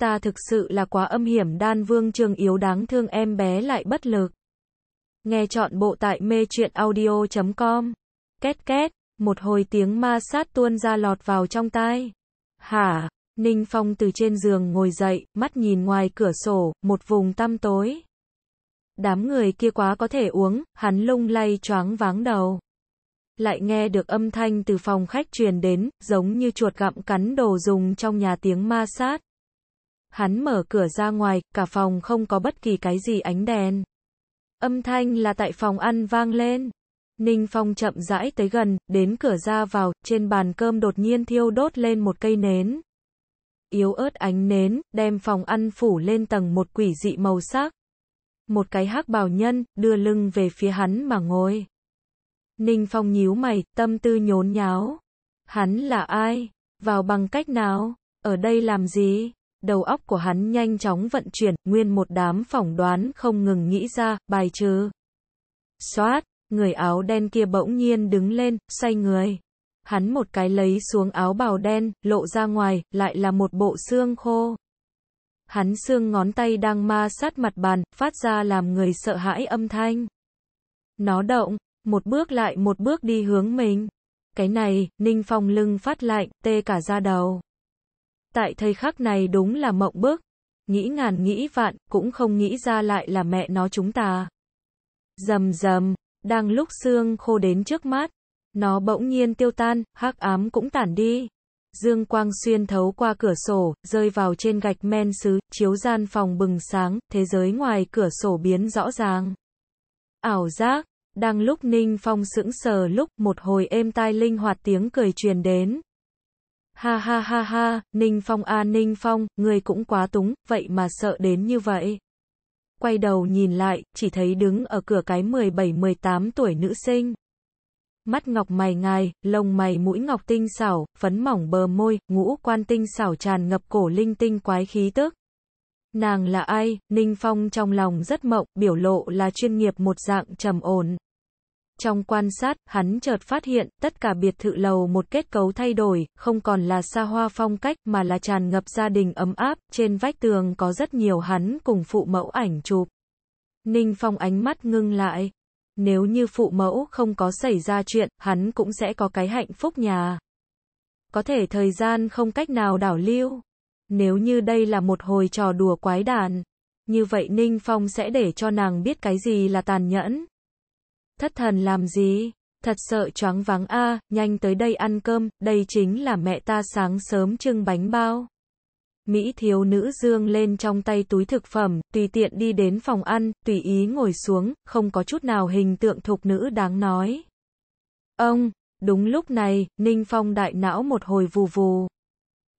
ta thực sự là quá âm hiểm đan vương trường yếu đáng thương em bé lại bất lực. Nghe chọn bộ tại mê chuyện audio.com. Két két, một hồi tiếng ma sát tuôn ra lọt vào trong tai. Hả, Ninh Phong từ trên giường ngồi dậy, mắt nhìn ngoài cửa sổ, một vùng tăm tối. Đám người kia quá có thể uống, hắn lung lay choáng váng đầu. Lại nghe được âm thanh từ phòng khách truyền đến, giống như chuột gặm cắn đồ dùng trong nhà tiếng ma sát. Hắn mở cửa ra ngoài, cả phòng không có bất kỳ cái gì ánh đèn. Âm thanh là tại phòng ăn vang lên. Ninh Phong chậm rãi tới gần, đến cửa ra vào, trên bàn cơm đột nhiên thiêu đốt lên một cây nến. Yếu ớt ánh nến, đem phòng ăn phủ lên tầng một quỷ dị màu sắc. Một cái hắc bào nhân, đưa lưng về phía hắn mà ngồi. Ninh Phong nhíu mày, tâm tư nhốn nháo. Hắn là ai? Vào bằng cách nào? Ở đây làm gì? đầu óc của hắn nhanh chóng vận chuyển, nguyên một đám phỏng đoán không ngừng nghĩ ra, bài trừ. Xoát, người áo đen kia bỗng nhiên đứng lên, xoay người. Hắn một cái lấy xuống áo bào đen, lộ ra ngoài, lại là một bộ xương khô. Hắn xương ngón tay đang ma sát mặt bàn, phát ra làm người sợ hãi âm thanh. Nó động, một bước lại một bước đi hướng mình. Cái này, Ninh Phong lưng phát lạnh, tê cả da đầu. Tại thời khắc này đúng là mộng bức. Nghĩ ngàn nghĩ vạn, cũng không nghĩ ra lại là mẹ nó chúng ta. Dầm dầm, đang lúc xương khô đến trước mắt. Nó bỗng nhiên tiêu tan, hắc ám cũng tản đi. Dương quang xuyên thấu qua cửa sổ, rơi vào trên gạch men xứ chiếu gian phòng bừng sáng, thế giới ngoài cửa sổ biến rõ ràng. Ảo giác, đang lúc Ninh Phong sững sờ lúc một hồi êm tai linh hoạt tiếng cười truyền đến. Ha ha ha ha, Ninh Phong a à, Ninh Phong, người cũng quá túng, vậy mà sợ đến như vậy. Quay đầu nhìn lại, chỉ thấy đứng ở cửa cái 17-18 tuổi nữ sinh. Mắt ngọc mày ngài, lông mày mũi ngọc tinh xảo, phấn mỏng bờ môi, ngũ quan tinh xảo tràn ngập cổ linh tinh quái khí tức. Nàng là ai? Ninh Phong trong lòng rất mộng, biểu lộ là chuyên nghiệp một dạng trầm ổn. Trong quan sát, hắn chợt phát hiện, tất cả biệt thự lầu một kết cấu thay đổi, không còn là xa hoa phong cách, mà là tràn ngập gia đình ấm áp, trên vách tường có rất nhiều hắn cùng phụ mẫu ảnh chụp. Ninh Phong ánh mắt ngưng lại. Nếu như phụ mẫu không có xảy ra chuyện, hắn cũng sẽ có cái hạnh phúc nhà. Có thể thời gian không cách nào đảo lưu. Nếu như đây là một hồi trò đùa quái đản, như vậy Ninh Phong sẽ để cho nàng biết cái gì là tàn nhẫn. Thất thần làm gì? Thật sợ choáng váng a, nhanh tới đây ăn cơm, đây chính là mẹ ta sáng sớm trưng bánh bao. Mỹ thiếu nữ dương lên trong tay túi thực phẩm, tùy tiện đi đến phòng ăn, tùy ý ngồi xuống, không có chút nào hình tượng thục nữ đáng nói. Ông, đúng lúc này, Ninh Phong đại não một hồi vù vù.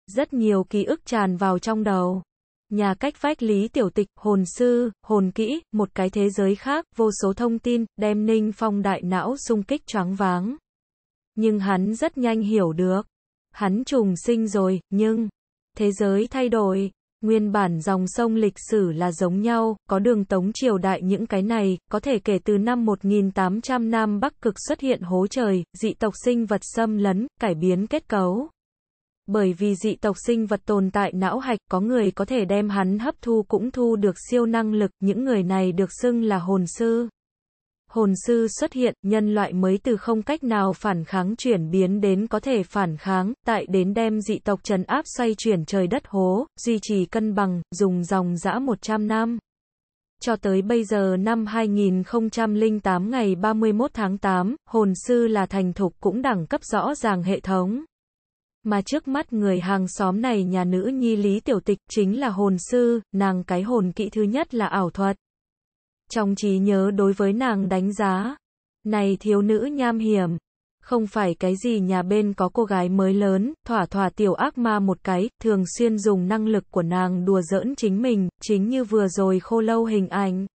Rất nhiều ký ức tràn vào trong đầu nhà cách vách Lý Tiểu Tịch, hồn sư, hồn kỹ, một cái thế giới khác, vô số thông tin, đem Ninh Phong đại não xung kích choáng váng. Nhưng hắn rất nhanh hiểu được. Hắn trùng sinh rồi, nhưng, thế giới thay đổi, Nguyên bản dòng sông lịch sử là giống nhau, có đường tống triều đại những cái này, có thể kể từ năm 1800 năm Bắc Cực xuất hiện hố trời, dị tộc sinh vật xâm lấn, cải biến kết cấu bởi vì dị tộc sinh vật tồn tại não hạch, có người có thể đem hắn hấp thu cũng thu được siêu năng lực, những người này được xưng là hồn sư. Hồn sư xuất hiện, nhân loại mới từ không cách nào phản kháng chuyển biến đến có thể phản kháng, tại đến đem dị tộc trần áp xoay chuyển trời đất hố, duy trì cân bằng, dùng dòng dã 100 năm. Cho tới bây giờ năm 2008 ngày 31 tháng 8, hồn sư là thành thục cũng đẳng cấp rõ ràng hệ thống. Mà trước mắt người hàng xóm này nhà nữ nhi lý tiểu tịch chính là hồn sư, nàng cái hồn kỵ thứ nhất là ảo thuật. Trong trí nhớ đối với nàng đánh giá, này thiếu nữ nham hiểm, không phải cái gì nhà bên có cô gái mới lớn, thỏa thỏa tiểu ác ma một cái, thường xuyên dùng năng lực của nàng đùa giỡn chính mình, chính như vừa rồi khô lâu hình ảnh.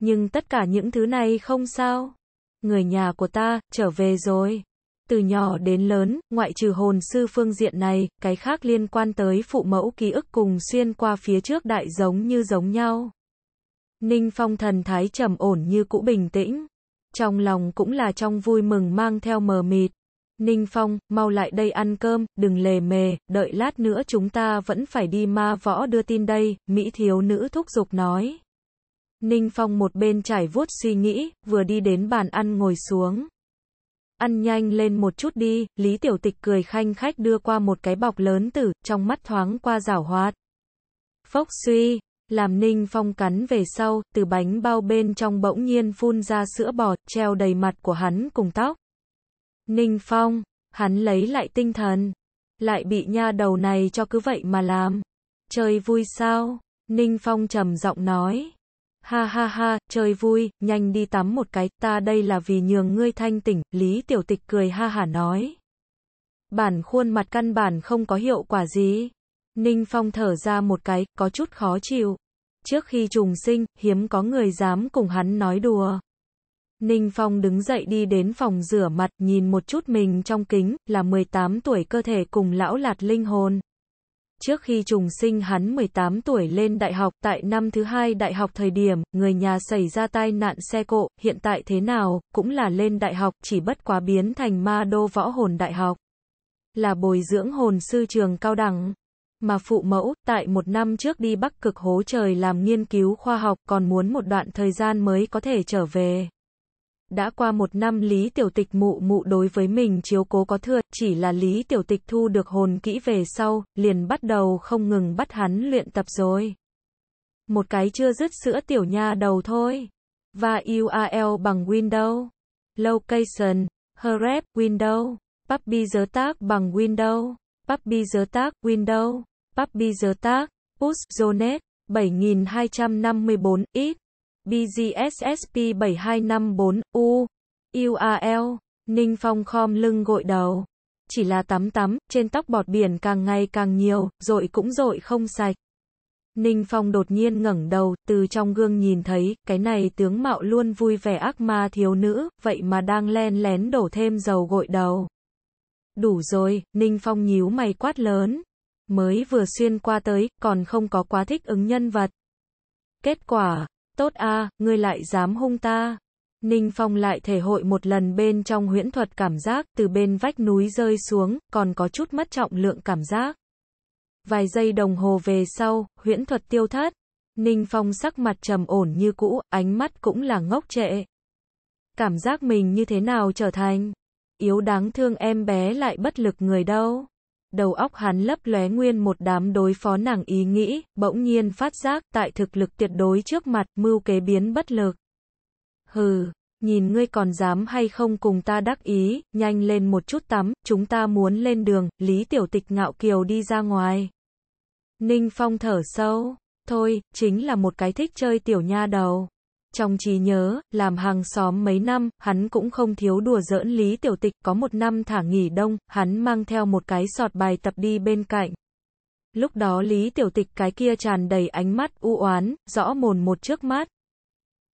Nhưng tất cả những thứ này không sao. Người nhà của ta, trở về rồi. Từ nhỏ đến lớn, ngoại trừ hồn sư phương diện này, cái khác liên quan tới phụ mẫu ký ức cùng xuyên qua phía trước đại giống như giống nhau. Ninh Phong thần thái trầm ổn như cũ bình tĩnh. Trong lòng cũng là trong vui mừng mang theo mờ mịt. Ninh Phong, mau lại đây ăn cơm, đừng lề mề, đợi lát nữa chúng ta vẫn phải đi ma võ đưa tin đây, Mỹ thiếu nữ thúc giục nói. Ninh Phong một bên trải vuốt suy nghĩ, vừa đi đến bàn ăn ngồi xuống ăn nhanh lên một chút đi, Lý Tiểu Tịch cười khanh khách đưa qua một cái bọc lớn tử, trong mắt thoáng qua rảo hoạt. Phốc suy, làm Ninh Phong cắn về sau, từ bánh bao bên trong bỗng nhiên phun ra sữa bò, treo đầy mặt của hắn cùng tóc. Ninh Phong, hắn lấy lại tinh thần, lại bị nha đầu này cho cứ vậy mà làm. Chơi vui sao? Ninh Phong trầm giọng nói. Ha ha ha, chơi vui, nhanh đi tắm một cái, ta đây là vì nhường ngươi thanh tỉnh, Lý Tiểu Tịch cười ha hả nói. Bản khuôn mặt căn bản không có hiệu quả gì. Ninh Phong thở ra một cái, có chút khó chịu. Trước khi trùng sinh, hiếm có người dám cùng hắn nói đùa. Ninh Phong đứng dậy đi đến phòng rửa mặt, nhìn một chút mình trong kính, là 18 tuổi cơ thể cùng lão lạt linh hồn. Trước khi trùng sinh hắn 18 tuổi lên đại học, tại năm thứ hai đại học thời điểm, người nhà xảy ra tai nạn xe cộ, hiện tại thế nào, cũng là lên đại học, chỉ bất quá biến thành ma đô võ hồn đại học. Là bồi dưỡng hồn sư trường cao đẳng. Mà phụ mẫu, tại một năm trước đi bắc cực hố trời làm nghiên cứu khoa học, còn muốn một đoạn thời gian mới có thể trở về đã qua một năm Lý Tiểu Tịch mụ mụ đối với mình chiếu cố có thừa, chỉ là Lý Tiểu Tịch thu được hồn kỹ về sau, liền bắt đầu không ngừng bắt hắn luyện tập rồi. Một cái chưa dứt sữa tiểu nha đầu thôi. Và URL bằng Windows, Location, Hrep, Windows, Puppy giới tác bằng Windows, Puppy giới tác, Windows, Puppy giới tác, Push, Zonet, 7254, X. BGSSP 7254, U, url Ninh Phong khom lưng gội đầu. Chỉ là tắm tắm, trên tóc bọt biển càng ngày càng nhiều, rồi cũng rội không sạch. Ninh Phong đột nhiên ngẩng đầu, từ trong gương nhìn thấy, cái này tướng mạo luôn vui vẻ ác ma thiếu nữ, vậy mà đang len lén đổ thêm dầu gội đầu. Đủ rồi, Ninh Phong nhíu mày quát lớn. Mới vừa xuyên qua tới, còn không có quá thích ứng nhân vật. Kết quả, Tốt a, ngươi lại dám hung ta. Ninh Phong lại thể hội một lần bên trong huyễn thuật cảm giác từ bên vách núi rơi xuống, còn có chút mất trọng lượng cảm giác. Vài giây đồng hồ về sau, huyễn thuật tiêu thất. Ninh Phong sắc mặt trầm ổn như cũ, ánh mắt cũng là ngốc trệ. Cảm giác mình như thế nào trở thành? Yếu đáng thương em bé lại bất lực người đâu đầu óc hắn lấp lóe nguyên một đám đối phó nàng ý nghĩ, bỗng nhiên phát giác, tại thực lực tuyệt đối trước mặt, mưu kế biến bất lực. Hừ, nhìn ngươi còn dám hay không cùng ta đắc ý, nhanh lên một chút tắm, chúng ta muốn lên đường, Lý Tiểu Tịch ngạo kiều đi ra ngoài. Ninh Phong thở sâu, thôi, chính là một cái thích chơi tiểu nha đầu. Trong trí nhớ, làm hàng xóm mấy năm, hắn cũng không thiếu đùa giỡn Lý Tiểu Tịch, có một năm thả nghỉ đông, hắn mang theo một cái sọt bài tập đi bên cạnh. Lúc đó Lý Tiểu Tịch cái kia tràn đầy ánh mắt u oán, rõ mồn một trước mắt.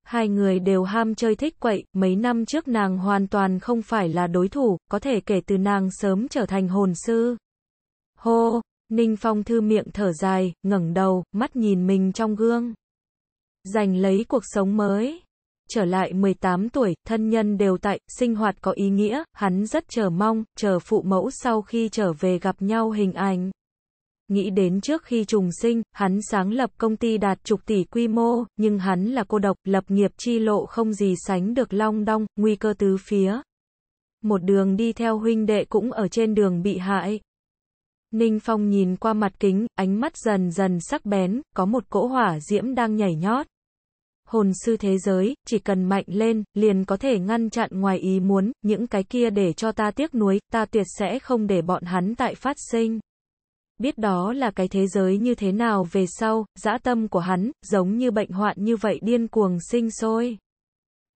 Hai người đều ham chơi thích quậy, mấy năm trước nàng hoàn toàn không phải là đối thủ, có thể kể từ nàng sớm trở thành hồn sư. Hô, Ninh Phong thư miệng thở dài, ngẩng đầu, mắt nhìn mình trong gương. Giành lấy cuộc sống mới. Trở lại 18 tuổi, thân nhân đều tại, sinh hoạt có ý nghĩa, hắn rất chờ mong, chờ phụ mẫu sau khi trở về gặp nhau hình ảnh. Nghĩ đến trước khi trùng sinh, hắn sáng lập công ty đạt chục tỷ quy mô, nhưng hắn là cô độc, lập nghiệp chi lộ không gì sánh được long đong, nguy cơ tứ phía. Một đường đi theo huynh đệ cũng ở trên đường bị hại. Ninh Phong nhìn qua mặt kính, ánh mắt dần dần sắc bén, có một cỗ hỏa diễm đang nhảy nhót hồn sư thế giới, chỉ cần mạnh lên, liền có thể ngăn chặn ngoài ý muốn, những cái kia để cho ta tiếc nuối, ta tuyệt sẽ không để bọn hắn tại phát sinh. Biết đó là cái thế giới như thế nào về sau, dã tâm của hắn, giống như bệnh hoạn như vậy điên cuồng sinh sôi.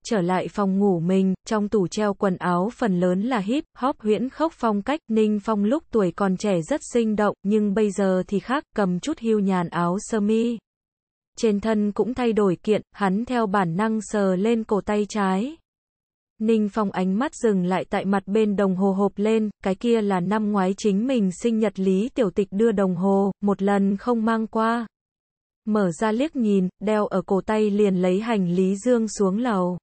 Trở lại phòng ngủ mình, trong tủ treo quần áo phần lớn là hip, hop huyễn khốc phong cách, Ninh Phong lúc tuổi còn trẻ rất sinh động, nhưng bây giờ thì khác, cầm chút hưu nhàn áo sơ mi trên thân cũng thay đổi kiện, hắn theo bản năng sờ lên cổ tay trái. Ninh Phong ánh mắt dừng lại tại mặt bên đồng hồ hộp lên, cái kia là năm ngoái chính mình sinh nhật Lý Tiểu Tịch đưa đồng hồ, một lần không mang qua. Mở ra liếc nhìn, đeo ở cổ tay liền lấy hành Lý Dương xuống lầu.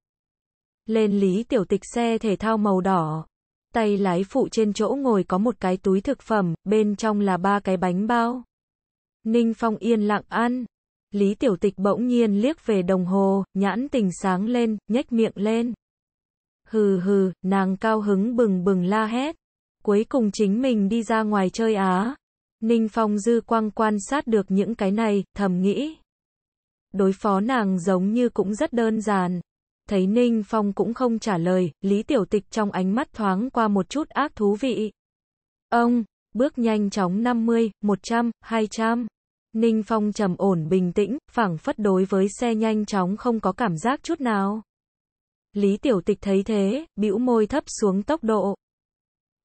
Lên Lý Tiểu Tịch xe thể thao màu đỏ. Tay lái phụ trên chỗ ngồi có một cái túi thực phẩm, bên trong là ba cái bánh bao. Ninh Phong yên lặng ăn, Lý Tiểu Tịch bỗng nhiên liếc về đồng hồ, nhãn tình sáng lên, nhếch miệng lên. Hừ hừ, nàng cao hứng bừng bừng la hét. Cuối cùng chính mình đi ra ngoài chơi á. Ninh Phong dư quang quan sát được những cái này, thầm nghĩ. Đối phó nàng giống như cũng rất đơn giản. Thấy Ninh Phong cũng không trả lời, Lý Tiểu Tịch trong ánh mắt thoáng qua một chút ác thú vị. Ông, bước nhanh chóng 50, 100, 200. Ninh Phong trầm ổn bình tĩnh, phảng phất đối với xe nhanh chóng không có cảm giác chút nào. Lý Tiểu Tịch thấy thế, bĩu môi thấp xuống tốc độ.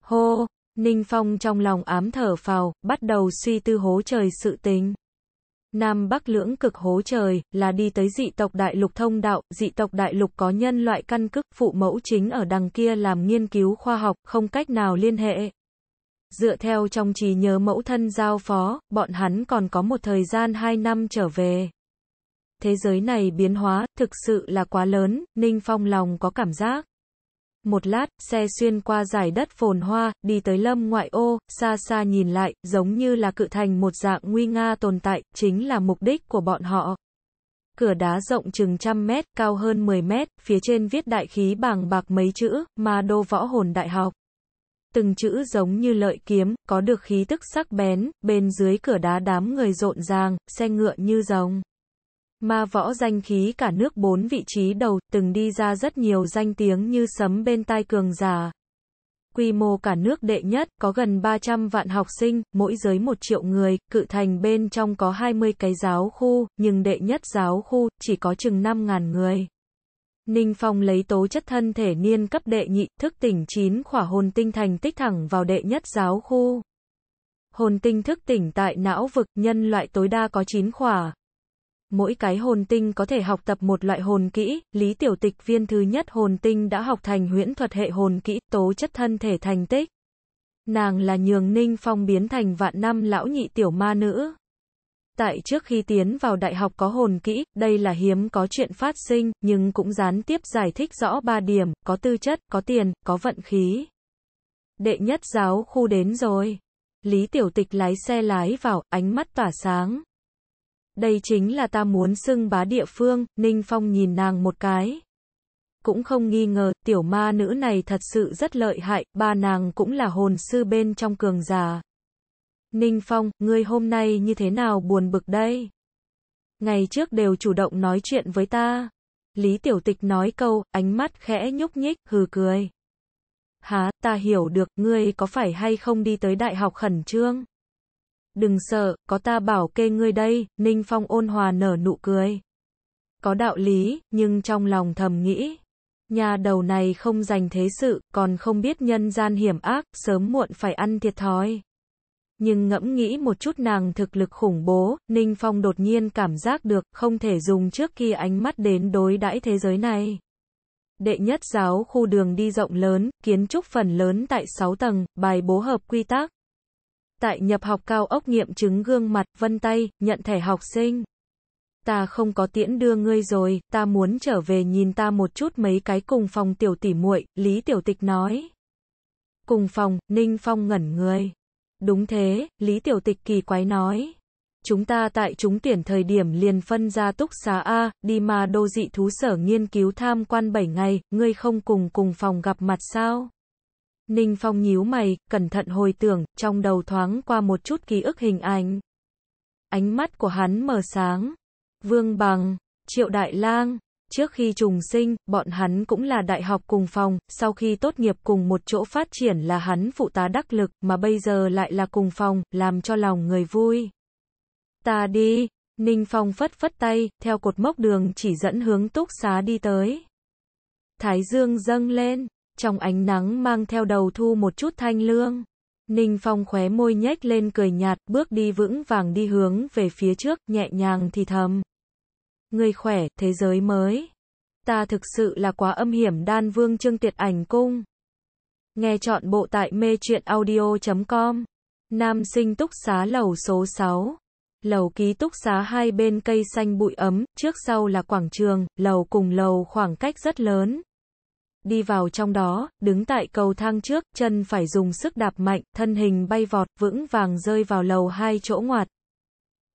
Hô, Ninh Phong trong lòng ám thở phào, bắt đầu suy tư hố trời sự tình. Nam Bắc lưỡng cực hố trời, là đi tới dị tộc đại lục thông đạo, dị tộc đại lục có nhân loại căn cức, phụ mẫu chính ở đằng kia làm nghiên cứu khoa học, không cách nào liên hệ, Dựa theo trong trí nhớ mẫu thân giao phó, bọn hắn còn có một thời gian 2 năm trở về. Thế giới này biến hóa, thực sự là quá lớn, Ninh Phong lòng có cảm giác. Một lát, xe xuyên qua giải đất phồn hoa, đi tới lâm ngoại ô, xa xa nhìn lại, giống như là cự thành một dạng nguy nga tồn tại, chính là mục đích của bọn họ. Cửa đá rộng chừng trăm mét, cao hơn 10 mét, phía trên viết đại khí bảng bạc mấy chữ, mà đô võ hồn đại học từng chữ giống như lợi kiếm, có được khí tức sắc bén, bên dưới cửa đá đám người rộn ràng, xe ngựa như rồng. Ma võ danh khí cả nước bốn vị trí đầu, từng đi ra rất nhiều danh tiếng như sấm bên tai cường giả. Quy mô cả nước đệ nhất, có gần 300 vạn học sinh, mỗi giới 1 triệu người, cự thành bên trong có 20 cái giáo khu, nhưng đệ nhất giáo khu, chỉ có chừng 5.000 người. Ninh Phong lấy tố chất thân thể niên cấp đệ nhị, thức tỉnh chín khỏa hồn tinh thành tích thẳng vào đệ nhất giáo khu. Hồn tinh thức tỉnh tại não vực, nhân loại tối đa có 9 khỏa. Mỗi cái hồn tinh có thể học tập một loại hồn kỹ, Lý Tiểu Tịch viên thứ nhất hồn tinh đã học thành huyễn thuật hệ hồn kỹ, tố chất thân thể thành tích. Nàng là nhường Ninh Phong biến thành vạn năm lão nhị tiểu ma nữ tại trước khi tiến vào đại học có hồn kỹ, đây là hiếm có chuyện phát sinh, nhưng cũng gián tiếp giải thích rõ ba điểm, có tư chất, có tiền, có vận khí. Đệ nhất giáo khu đến rồi. Lý Tiểu Tịch lái xe lái vào, ánh mắt tỏa sáng. Đây chính là ta muốn xưng bá địa phương, Ninh Phong nhìn nàng một cái. Cũng không nghi ngờ, tiểu ma nữ này thật sự rất lợi hại, ba nàng cũng là hồn sư bên trong cường già. Ninh Phong, ngươi hôm nay như thế nào buồn bực đây? Ngày trước đều chủ động nói chuyện với ta. Lý Tiểu Tịch nói câu, ánh mắt khẽ nhúc nhích, hừ cười. Há, ta hiểu được, ngươi có phải hay không đi tới đại học khẩn trương? Đừng sợ, có ta bảo kê ngươi đây, Ninh Phong ôn hòa nở nụ cười. Có đạo lý, nhưng trong lòng thầm nghĩ. Nhà đầu này không dành thế sự, còn không biết nhân gian hiểm ác, sớm muộn phải ăn thiệt thòi nhưng ngẫm nghĩ một chút nàng thực lực khủng bố, Ninh Phong đột nhiên cảm giác được, không thể dùng trước khi ánh mắt đến đối đãi thế giới này. Đệ nhất giáo khu đường đi rộng lớn, kiến trúc phần lớn tại 6 tầng, bài bố hợp quy tắc. Tại nhập học cao ốc nghiệm chứng gương mặt, vân tay, nhận thẻ học sinh. Ta không có tiễn đưa ngươi rồi, ta muốn trở về nhìn ta một chút mấy cái cùng phòng tiểu tỷ muội, Lý Tiểu Tịch nói. Cùng phòng, Ninh Phong ngẩn người. Đúng thế, Lý Tiểu Tịch kỳ quái nói. Chúng ta tại chúng tuyển thời điểm liền phân ra túc xá A, đi mà đô dị thú sở nghiên cứu tham quan 7 ngày, ngươi không cùng cùng phòng gặp mặt sao? Ninh Phong nhíu mày, cẩn thận hồi tưởng, trong đầu thoáng qua một chút ký ức hình ảnh. Ánh mắt của hắn mở sáng. Vương Bằng, Triệu Đại Lang, Trước khi trùng sinh, bọn hắn cũng là đại học cùng phòng, sau khi tốt nghiệp cùng một chỗ phát triển là hắn phụ tá đắc lực, mà bây giờ lại là cùng phòng, làm cho lòng người vui. Ta đi, Ninh Phong phất phất tay, theo cột mốc đường chỉ dẫn hướng túc xá đi tới. Thái dương dâng lên, trong ánh nắng mang theo đầu thu một chút thanh lương. Ninh Phong khóe môi nhếch lên cười nhạt, bước đi vững vàng đi hướng về phía trước, nhẹ nhàng thì thầm. Người khỏe, thế giới mới. Ta thực sự là quá âm hiểm đan vương trương tiệt ảnh cung. Nghe chọn bộ tại mê truyện audio.com. Nam sinh túc xá lầu số 6. Lầu ký túc xá hai bên cây xanh bụi ấm, trước sau là quảng trường, lầu cùng lầu khoảng cách rất lớn. Đi vào trong đó, đứng tại cầu thang trước, chân phải dùng sức đạp mạnh, thân hình bay vọt, vững vàng rơi vào lầu hai chỗ ngoặt.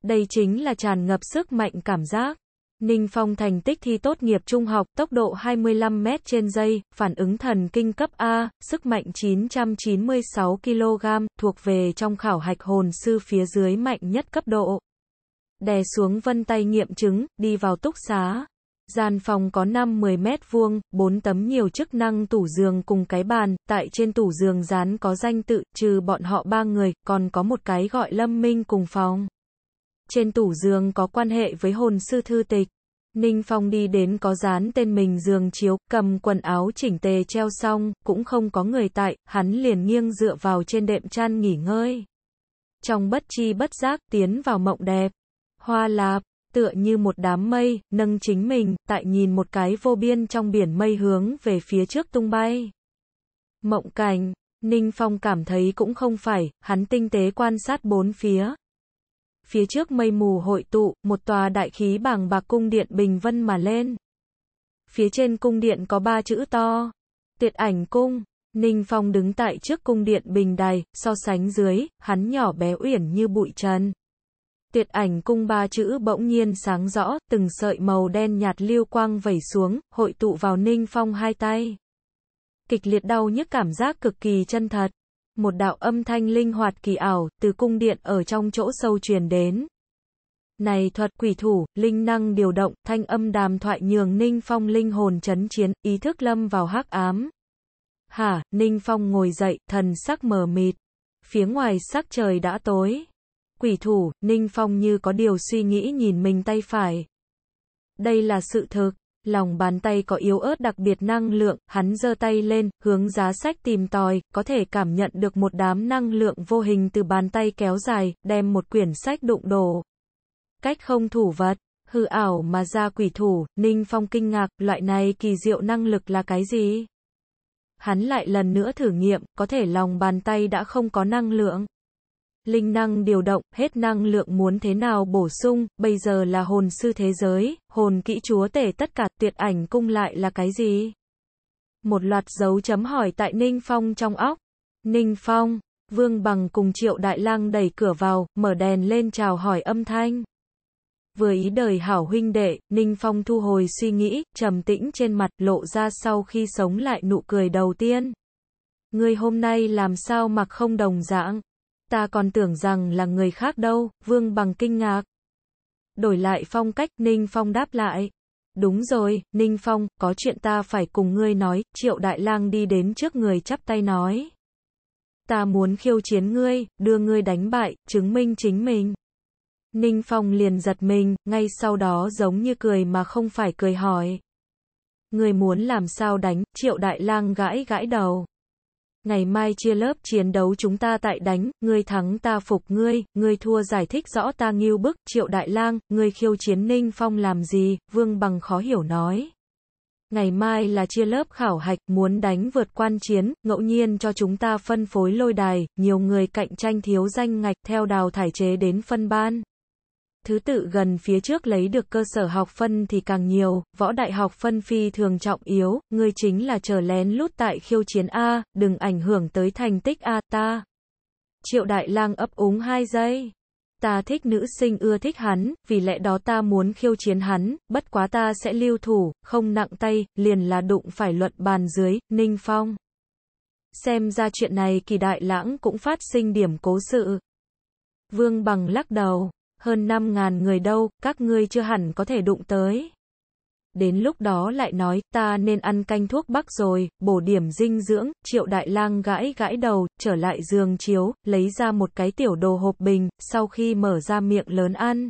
Đây chính là tràn ngập sức mạnh cảm giác. Ninh Phong thành tích thi tốt nghiệp trung học, tốc độ 25 m trên giây, phản ứng thần kinh cấp A, sức mạnh 996 kg, thuộc về trong khảo hạch hồn sư phía dưới mạnh nhất cấp độ. Đè xuống vân tay nghiệm chứng, đi vào túc xá. Gian phòng có 5-10 mét vuông, 4 tấm nhiều chức năng tủ giường cùng cái bàn, tại trên tủ giường dán có danh tự, trừ bọn họ ba người, còn có một cái gọi Lâm Minh cùng phòng trên tủ giường có quan hệ với hồn sư thư tịch. Ninh Phong đi đến có dán tên mình giường chiếu, cầm quần áo chỉnh tề treo xong, cũng không có người tại, hắn liền nghiêng dựa vào trên đệm chăn nghỉ ngơi. Trong bất chi bất giác tiến vào mộng đẹp, hoa lạp, tựa như một đám mây, nâng chính mình, tại nhìn một cái vô biên trong biển mây hướng về phía trước tung bay. Mộng cảnh, Ninh Phong cảm thấy cũng không phải, hắn tinh tế quan sát bốn phía, phía trước mây mù hội tụ, một tòa đại khí bàng bạc cung điện bình vân mà lên. Phía trên cung điện có ba chữ to, tuyệt ảnh cung. Ninh Phong đứng tại trước cung điện bình đài, so sánh dưới, hắn nhỏ bé uyển như bụi trần. tuyệt ảnh cung ba chữ bỗng nhiên sáng rõ, từng sợi màu đen nhạt lưu quang vẩy xuống, hội tụ vào Ninh Phong hai tay. Kịch liệt đau nhức cảm giác cực kỳ chân thật một đạo âm thanh linh hoạt kỳ ảo, từ cung điện ở trong chỗ sâu truyền đến. Này thuật quỷ thủ, linh năng điều động, thanh âm đàm thoại nhường Ninh Phong linh hồn chấn chiến, ý thức lâm vào hắc ám. Hả, Ninh Phong ngồi dậy, thần sắc mờ mịt. Phía ngoài sắc trời đã tối. Quỷ thủ, Ninh Phong như có điều suy nghĩ nhìn mình tay phải. Đây là sự thực, Lòng bàn tay có yếu ớt đặc biệt năng lượng, hắn giơ tay lên, hướng giá sách tìm tòi, có thể cảm nhận được một đám năng lượng vô hình từ bàn tay kéo dài, đem một quyển sách đụng đổ. Cách không thủ vật, hư ảo mà ra quỷ thủ, Ninh Phong kinh ngạc, loại này kỳ diệu năng lực là cái gì? Hắn lại lần nữa thử nghiệm, có thể lòng bàn tay đã không có năng lượng linh năng điều động, hết năng lượng muốn thế nào bổ sung, bây giờ là hồn sư thế giới, hồn kỹ chúa tể tất cả, tuyệt ảnh cung lại là cái gì? Một loạt dấu chấm hỏi tại Ninh Phong trong óc. Ninh Phong, Vương Bằng cùng Triệu Đại Lang đẩy cửa vào, mở đèn lên chào hỏi âm thanh. Vừa ý đời hảo huynh đệ, Ninh Phong thu hồi suy nghĩ, trầm tĩnh trên mặt lộ ra sau khi sống lại nụ cười đầu tiên. Người hôm nay làm sao mặc không đồng dạng? ta còn tưởng rằng là người khác đâu, Vương Bằng kinh ngạc. Đổi lại phong cách, Ninh Phong đáp lại. Đúng rồi, Ninh Phong, có chuyện ta phải cùng ngươi nói, Triệu Đại Lang đi đến trước người chắp tay nói. Ta muốn khiêu chiến ngươi, đưa ngươi đánh bại, chứng minh chính mình. Ninh Phong liền giật mình, ngay sau đó giống như cười mà không phải cười hỏi. Người muốn làm sao đánh, triệu đại lang gãi gãi đầu. Ngày mai chia lớp chiến đấu chúng ta tại đánh, ngươi thắng ta phục ngươi, ngươi thua giải thích rõ ta nghiêu bức, triệu đại lang, ngươi khiêu chiến ninh phong làm gì, vương bằng khó hiểu nói. Ngày mai là chia lớp khảo hạch, muốn đánh vượt quan chiến, ngẫu nhiên cho chúng ta phân phối lôi đài, nhiều người cạnh tranh thiếu danh ngạch theo đào thải chế đến phân ban thứ tự gần phía trước lấy được cơ sở học phân thì càng nhiều, võ đại học phân phi thường trọng yếu, ngươi chính là chờ lén lút tại khiêu chiến A, đừng ảnh hưởng tới thành tích A ta. Triệu đại lang ấp úng 2 giây. Ta thích nữ sinh ưa thích hắn, vì lẽ đó ta muốn khiêu chiến hắn, bất quá ta sẽ lưu thủ, không nặng tay, liền là đụng phải luận bàn dưới, Ninh Phong. Xem ra chuyện này kỳ đại lãng cũng phát sinh điểm cố sự. Vương bằng lắc đầu hơn 5.000 người đâu, các ngươi chưa hẳn có thể đụng tới. Đến lúc đó lại nói, ta nên ăn canh thuốc bắc rồi, bổ điểm dinh dưỡng, triệu đại lang gãi gãi đầu, trở lại giường chiếu, lấy ra một cái tiểu đồ hộp bình, sau khi mở ra miệng lớn ăn.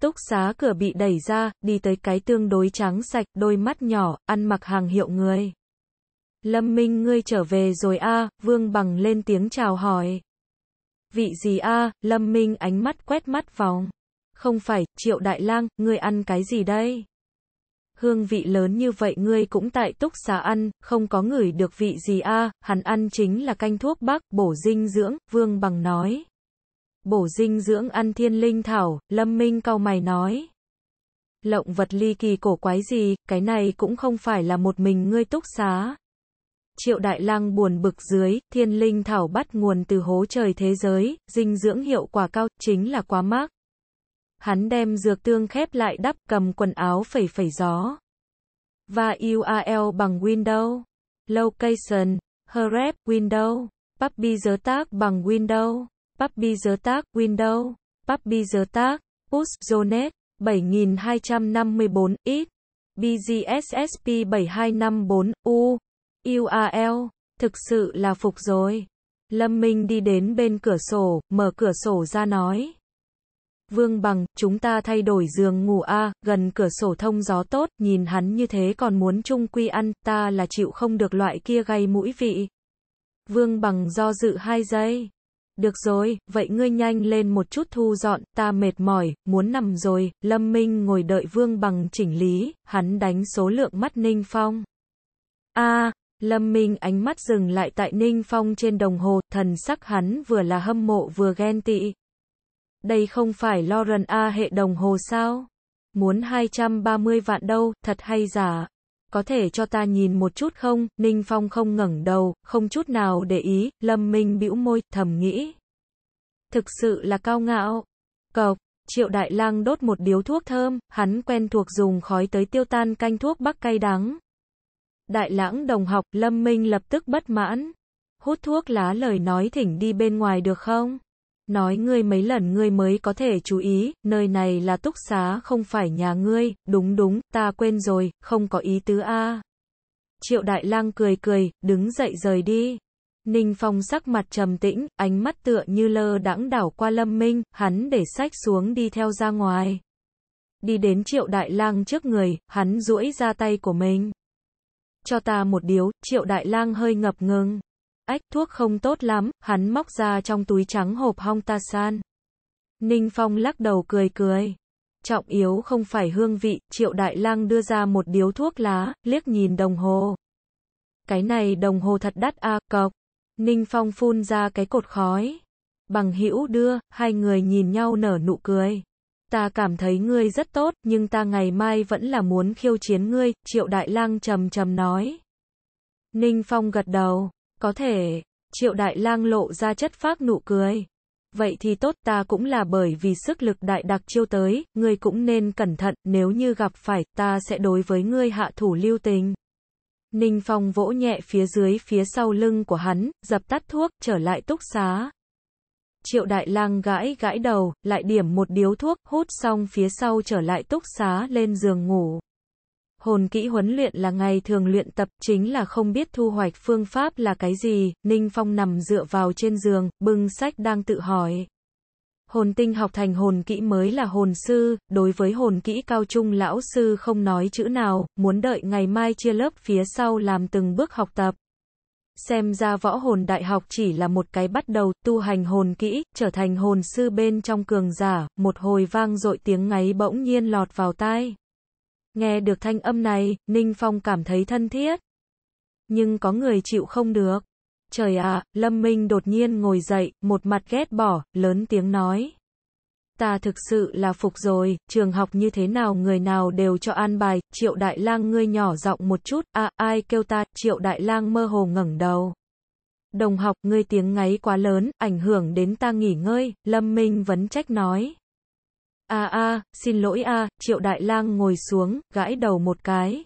Túc xá cửa bị đẩy ra, đi tới cái tương đối trắng sạch, đôi mắt nhỏ, ăn mặc hàng hiệu người. Lâm Minh ngươi trở về rồi a Vương Bằng lên tiếng chào hỏi. Vị gì a? À, Lâm Minh ánh mắt quét mắt vòng. Không phải, Triệu Đại Lang, ngươi ăn cái gì đây? Hương vị lớn như vậy ngươi cũng tại túc xá ăn, không có ngửi được vị gì a? À, hắn ăn chính là canh thuốc bắc, bổ dinh dưỡng, Vương Bằng nói. Bổ dinh dưỡng ăn thiên linh thảo, Lâm Minh cau mày nói. Lộng vật ly kỳ cổ quái gì, cái này cũng không phải là một mình ngươi túc xá. Triệu Đại Lang buồn bực dưới, thiên linh thảo bắt nguồn từ hố trời thế giới, dinh dưỡng hiệu quả cao, chính là quá mát. Hắn đem dược tương khép lại đắp cầm quần áo phẩy phẩy gió. Và URL bằng Windows. Location, Hrep, Windows. Puppy giới tác bằng Windows. Puppy giới tác, Windows. Puppy giới tác, Push, Zonet, 7254, X. BGSSP 7254, U. UAL, thực sự là phục rồi. Lâm Minh đi đến bên cửa sổ, mở cửa sổ ra nói. Vương Bằng, chúng ta thay đổi giường ngủ a, gần cửa sổ thông gió tốt, nhìn hắn như thế còn muốn chung quy ăn, ta là chịu không được loại kia gây mũi vị. Vương Bằng do dự hai giây. Được rồi, vậy ngươi nhanh lên một chút thu dọn, ta mệt mỏi, muốn nằm rồi, Lâm Minh ngồi đợi Vương Bằng chỉnh lý, hắn đánh số lượng mắt Ninh Phong. a Lâm Minh ánh mắt dừng lại tại Ninh Phong trên đồng hồ, thần sắc hắn vừa là hâm mộ vừa ghen tị. Đây không phải Lauren A hệ đồng hồ sao? Muốn 230 vạn đâu, thật hay giả? Có thể cho ta nhìn một chút không? Ninh Phong không ngẩng đầu, không chút nào để ý, Lâm Minh bĩu môi, thầm nghĩ. Thực sự là cao ngạo. Cộc, Triệu Đại Lang đốt một điếu thuốc thơm, hắn quen thuộc dùng khói tới tiêu tan canh thuốc bắc cay đắng. Đại lãng đồng học, Lâm Minh lập tức bất mãn. Hút thuốc lá lời nói thỉnh đi bên ngoài được không? Nói ngươi mấy lần ngươi mới có thể chú ý, nơi này là túc xá không phải nhà ngươi, đúng đúng, ta quên rồi, không có ý tứ a. Triệu Đại Lang cười cười, đứng dậy rời đi. Ninh Phong sắc mặt trầm tĩnh, ánh mắt tựa như lơ đãng đảo qua Lâm Minh, hắn để sách xuống đi theo ra ngoài. Đi đến Triệu Đại Lang trước người, hắn duỗi ra tay của mình. Cho ta một điếu, triệu đại lang hơi ngập ngừng. Ách, thuốc không tốt lắm, hắn móc ra trong túi trắng hộp hong ta san. Ninh Phong lắc đầu cười cười. Trọng yếu không phải hương vị, triệu đại lang đưa ra một điếu thuốc lá, liếc nhìn đồng hồ. Cái này đồng hồ thật đắt a à, cọc. Ninh Phong phun ra cái cột khói. Bằng hữu đưa, hai người nhìn nhau nở nụ cười ta cảm thấy ngươi rất tốt, nhưng ta ngày mai vẫn là muốn khiêu chiến ngươi, Triệu Đại Lang trầm trầm nói. Ninh Phong gật đầu, có thể, Triệu Đại Lang lộ ra chất phác nụ cười. Vậy thì tốt ta cũng là bởi vì sức lực đại đặc chiêu tới, ngươi cũng nên cẩn thận, nếu như gặp phải, ta sẽ đối với ngươi hạ thủ lưu tình. Ninh Phong vỗ nhẹ phía dưới phía sau lưng của hắn, dập tắt thuốc, trở lại túc xá. Triệu Đại Lang gãi gãi đầu, lại điểm một điếu thuốc, hút xong phía sau trở lại túc xá lên giường ngủ. Hồn kỹ huấn luyện là ngày thường luyện tập, chính là không biết thu hoạch phương pháp là cái gì, Ninh Phong nằm dựa vào trên giường, bưng sách đang tự hỏi. Hồn tinh học thành hồn kỹ mới là hồn sư, đối với hồn kỹ cao trung lão sư không nói chữ nào, muốn đợi ngày mai chia lớp phía sau làm từng bước học tập xem ra võ hồn đại học chỉ là một cái bắt đầu, tu hành hồn kỹ, trở thành hồn sư bên trong cường giả, một hồi vang dội tiếng ngáy bỗng nhiên lọt vào tai. Nghe được thanh âm này, Ninh Phong cảm thấy thân thiết. Nhưng có người chịu không được. Trời ạ, Lâm Minh đột nhiên ngồi dậy, một mặt ghét bỏ, lớn tiếng nói ta thực sự là phục rồi, trường học như thế nào người nào đều cho an bài, triệu đại lang ngươi nhỏ giọng một chút, a ai kêu ta, triệu đại lang mơ hồ ngẩng đầu. Đồng học, ngươi tiếng ngáy quá lớn, ảnh hưởng đến ta nghỉ ngơi, Lâm Minh vấn trách nói. A a, xin lỗi a, Triệu Đại Lang ngồi xuống, gãi đầu một cái.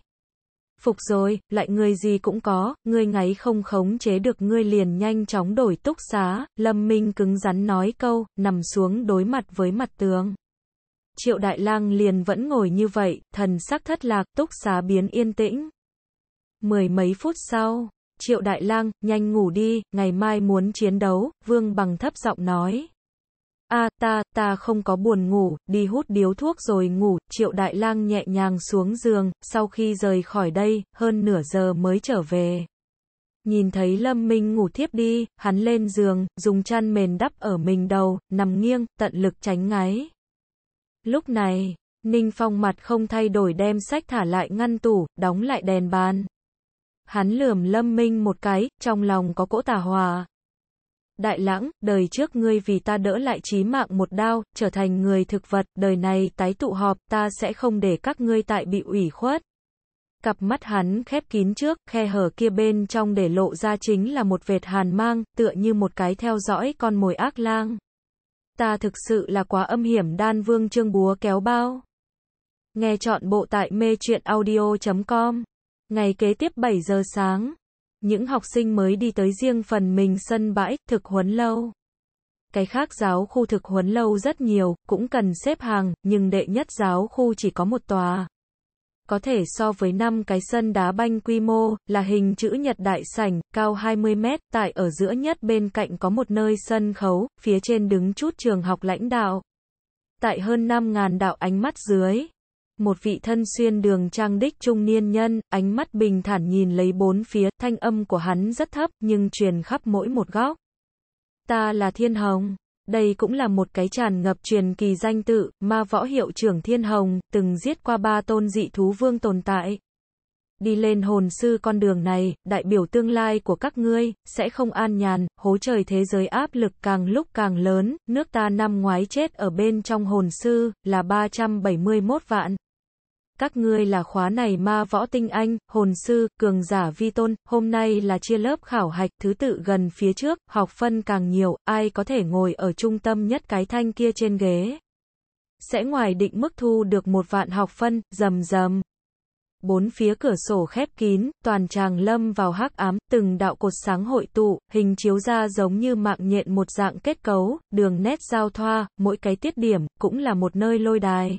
Phục rồi, lại người gì cũng có, ngươi ngáy không khống chế được ngươi liền nhanh chóng đổi túc xá, Lâm Minh cứng rắn nói câu, nằm xuống đối mặt với mặt tường. Triệu Đại Lang liền vẫn ngồi như vậy, thần sắc thất lạc, túc xá biến yên tĩnh. Mười mấy phút sau, Triệu Đại Lang, nhanh ngủ đi, ngày mai muốn chiến đấu, Vương Bằng thấp giọng nói a à, ta, ta không có buồn ngủ, đi hút điếu thuốc rồi ngủ, triệu đại lang nhẹ nhàng xuống giường, sau khi rời khỏi đây, hơn nửa giờ mới trở về. Nhìn thấy Lâm Minh ngủ thiếp đi, hắn lên giường, dùng chăn mền đắp ở mình đầu, nằm nghiêng, tận lực tránh ngáy. Lúc này, Ninh Phong mặt không thay đổi đem sách thả lại ngăn tủ, đóng lại đèn bàn. Hắn lườm Lâm Minh một cái, trong lòng có cỗ tà hòa, Đại lãng, đời trước ngươi vì ta đỡ lại chí mạng một đao, trở thành người thực vật, đời này tái tụ họp, ta sẽ không để các ngươi tại bị ủy khuất. Cặp mắt hắn khép kín trước, khe hở kia bên trong để lộ ra chính là một vệt hàn mang, tựa như một cái theo dõi con mồi ác lang. Ta thực sự là quá âm hiểm đan vương trương búa kéo bao. Nghe chọn bộ tại mê chuyện audio.com. Ngày kế tiếp 7 giờ sáng những học sinh mới đi tới riêng phần mình sân bãi, thực huấn lâu. Cái khác giáo khu thực huấn lâu rất nhiều, cũng cần xếp hàng, nhưng đệ nhất giáo khu chỉ có một tòa. Có thể so với năm cái sân đá banh quy mô, là hình chữ nhật đại sảnh, cao 20 mét, tại ở giữa nhất bên cạnh có một nơi sân khấu, phía trên đứng chút trường học lãnh đạo. Tại hơn 5.000 đạo ánh mắt dưới, một vị thân xuyên đường trang đích trung niên nhân, ánh mắt bình thản nhìn lấy bốn phía, thanh âm của hắn rất thấp nhưng truyền khắp mỗi một góc. Ta là Thiên Hồng. Đây cũng là một cái tràn ngập truyền kỳ danh tự, ma võ hiệu trưởng Thiên Hồng, từng giết qua ba tôn dị thú vương tồn tại. Đi lên hồn sư con đường này, đại biểu tương lai của các ngươi, sẽ không an nhàn, hố trời thế giới áp lực càng lúc càng lớn, nước ta năm ngoái chết ở bên trong hồn sư, là 371 vạn các ngươi là khóa này ma võ tinh anh, hồn sư, cường giả vi tôn, hôm nay là chia lớp khảo hạch, thứ tự gần phía trước, học phân càng nhiều, ai có thể ngồi ở trung tâm nhất cái thanh kia trên ghế. Sẽ ngoài định mức thu được một vạn học phân, rầm rầm. Bốn phía cửa sổ khép kín, toàn tràng lâm vào hắc ám, từng đạo cột sáng hội tụ, hình chiếu ra giống như mạng nhện một dạng kết cấu, đường nét giao thoa, mỗi cái tiết điểm, cũng là một nơi lôi đài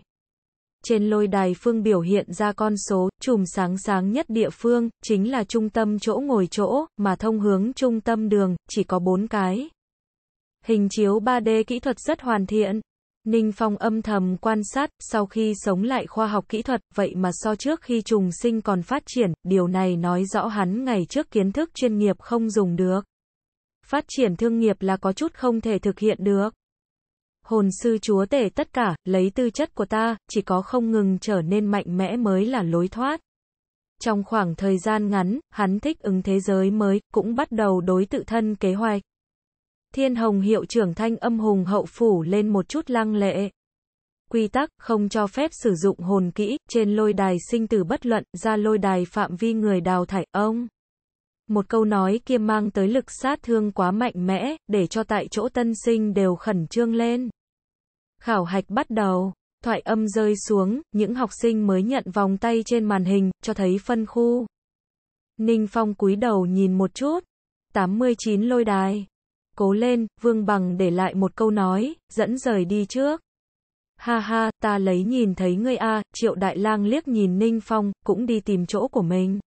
trên lôi đài phương biểu hiện ra con số, chùm sáng sáng nhất địa phương, chính là trung tâm chỗ ngồi chỗ, mà thông hướng trung tâm đường, chỉ có 4 cái. Hình chiếu 3D kỹ thuật rất hoàn thiện. Ninh Phong âm thầm quan sát, sau khi sống lại khoa học kỹ thuật, vậy mà so trước khi trùng sinh còn phát triển, điều này nói rõ hắn ngày trước kiến thức chuyên nghiệp không dùng được. Phát triển thương nghiệp là có chút không thể thực hiện được hồn sư chúa tể tất cả, lấy tư chất của ta, chỉ có không ngừng trở nên mạnh mẽ mới là lối thoát. Trong khoảng thời gian ngắn, hắn thích ứng thế giới mới, cũng bắt đầu đối tự thân kế hoạch. Thiên Hồng hiệu trưởng thanh âm hùng hậu phủ lên một chút lăng lệ. Quy tắc, không cho phép sử dụng hồn kỹ, trên lôi đài sinh tử bất luận, ra lôi đài phạm vi người đào thải, ông. Một câu nói kia mang tới lực sát thương quá mạnh mẽ, để cho tại chỗ tân sinh đều khẩn trương lên. Khảo hạch bắt đầu. Thoại âm rơi xuống, những học sinh mới nhận vòng tay trên màn hình, cho thấy phân khu. Ninh Phong cúi đầu nhìn một chút. 89 lôi đài. Cố lên, Vương Bằng để lại một câu nói, dẫn rời đi trước. Ha ha, ta lấy nhìn thấy ngươi a, Triệu Đại Lang liếc nhìn Ninh Phong, cũng đi tìm chỗ của mình.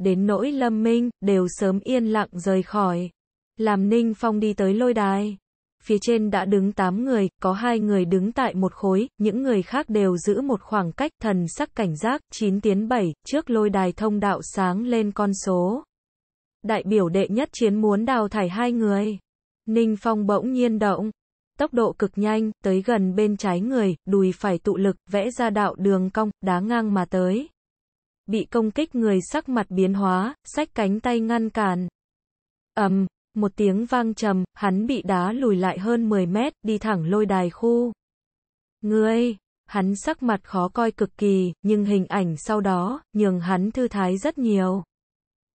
Đến nỗi Lâm Minh, đều sớm yên lặng rời khỏi. Làm Ninh Phong đi tới lôi đài phía trên đã đứng 8 người, có hai người đứng tại một khối, những người khác đều giữ một khoảng cách thần sắc cảnh giác, 9 tiến 7, trước lôi đài thông đạo sáng lên con số. Đại biểu đệ nhất chiến muốn đào thải hai người. Ninh Phong bỗng nhiên động, tốc độ cực nhanh, tới gần bên trái người, đùi phải tụ lực, vẽ ra đạo đường cong, đá ngang mà tới. Bị công kích người sắc mặt biến hóa, sách cánh tay ngăn cản. ầm, một tiếng vang trầm, hắn bị đá lùi lại hơn 10 mét, đi thẳng lôi đài khu. Ngươi, hắn sắc mặt khó coi cực kỳ, nhưng hình ảnh sau đó, nhường hắn thư thái rất nhiều.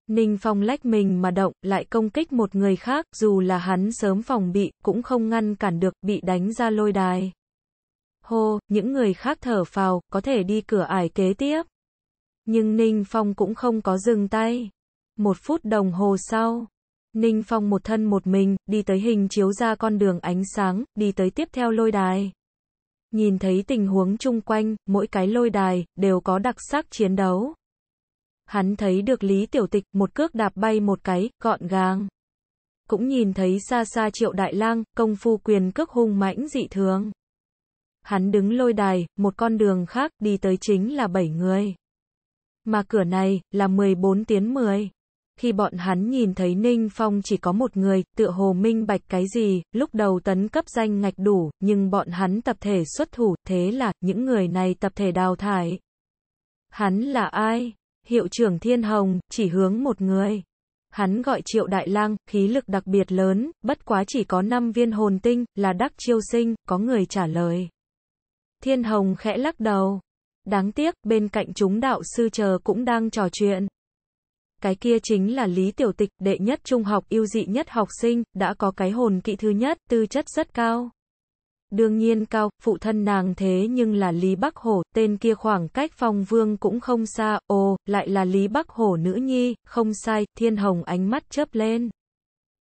Ninh Phong lách mình mà động, lại công kích một người khác, dù là hắn sớm phòng bị, cũng không ngăn cản được, bị đánh ra lôi đài. Hô, những người khác thở phào, có thể đi cửa ải kế tiếp. Nhưng Ninh Phong cũng không có dừng tay. Một phút đồng hồ sau, Ninh Phong một thân một mình, đi tới hình chiếu ra con đường ánh sáng, đi tới tiếp theo lôi đài. Nhìn thấy tình huống chung quanh, mỗi cái lôi đài, đều có đặc sắc chiến đấu. Hắn thấy được Lý Tiểu Tịch, một cước đạp bay một cái, gọn gàng. Cũng nhìn thấy xa xa triệu đại lang, công phu quyền cước hung mãnh dị thường. Hắn đứng lôi đài, một con đường khác, đi tới chính là bảy người. Mà cửa này, là 14 tiến 10. Khi bọn hắn nhìn thấy Ninh Phong chỉ có một người, tựa hồ minh bạch cái gì, lúc đầu tấn cấp danh ngạch đủ, nhưng bọn hắn tập thể xuất thủ, thế là, những người này tập thể đào thải. Hắn là ai? Hiệu trưởng Thiên Hồng, chỉ hướng một người. Hắn gọi triệu đại lang, khí lực đặc biệt lớn, bất quá chỉ có 5 viên hồn tinh, là đắc chiêu sinh, có người trả lời. Thiên Hồng khẽ lắc đầu. Đáng tiếc, bên cạnh chúng đạo sư chờ cũng đang trò chuyện. Cái kia chính là Lý Tiểu Tịch, đệ nhất trung học yêu dị nhất học sinh, đã có cái hồn kỵ thứ nhất, tư chất rất cao. Đương nhiên cao, phụ thân nàng thế nhưng là Lý Bắc Hổ, tên kia khoảng cách phong vương cũng không xa, ồ, lại là Lý Bắc Hổ nữ nhi, không sai, thiên hồng ánh mắt chớp lên.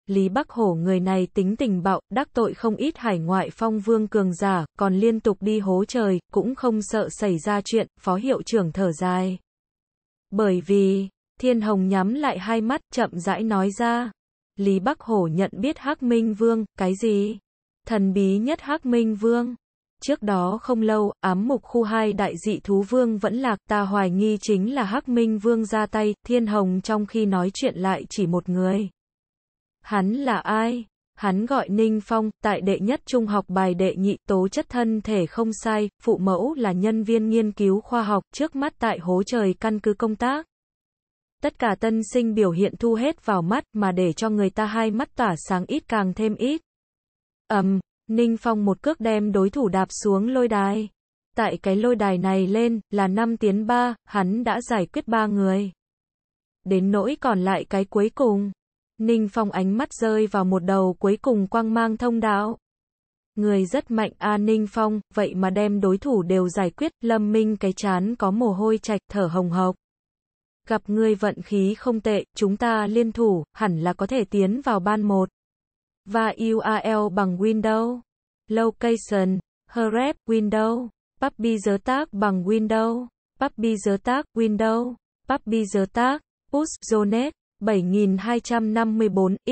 Lý Bắc Hổ người này tính tình bạo, đắc tội không ít hải ngoại phong vương cường giả, còn liên tục đi hố trời, cũng không sợ xảy ra chuyện, phó hiệu trưởng thở dài. Bởi vì, Thiên Hồng nhắm lại hai mắt, chậm rãi nói ra. Lý Bắc Hổ nhận biết Hắc Minh Vương, cái gì? Thần bí nhất Hắc Minh Vương. Trước đó không lâu, ám mục khu hai đại dị thú vương vẫn lạc, ta hoài nghi chính là Hắc Minh Vương ra tay, Thiên Hồng trong khi nói chuyện lại chỉ một người. Hắn là ai? Hắn gọi Ninh Phong, tại đệ nhất trung học bài đệ nhị tố chất thân thể không sai, phụ mẫu là nhân viên nghiên cứu khoa học trước mắt tại hố trời căn cứ công tác tất cả tân sinh biểu hiện thu hết vào mắt mà để cho người ta hai mắt tỏa sáng ít càng thêm ít. ầm, Ninh Phong một cước đem đối thủ đạp xuống lôi đài. Tại cái lôi đài này lên, là năm tiến ba, hắn đã giải quyết ba người. Đến nỗi còn lại cái cuối cùng. Ninh Phong ánh mắt rơi vào một đầu cuối cùng quang mang thông đạo. Người rất mạnh A à, Ninh Phong, vậy mà đem đối thủ đều giải quyết, Lâm Minh cái chán có mồ hôi chạch thở hồng hộc gặp người vận khí không tệ, chúng ta liên thủ, hẳn là có thể tiến vào ban 1. Và URL bằng Windows, Location, Href, Windows, Puppy giới tác bằng Windows, Puppy giới tác, Windows, Puppy giới tác, Push, Zonet, 7254, X,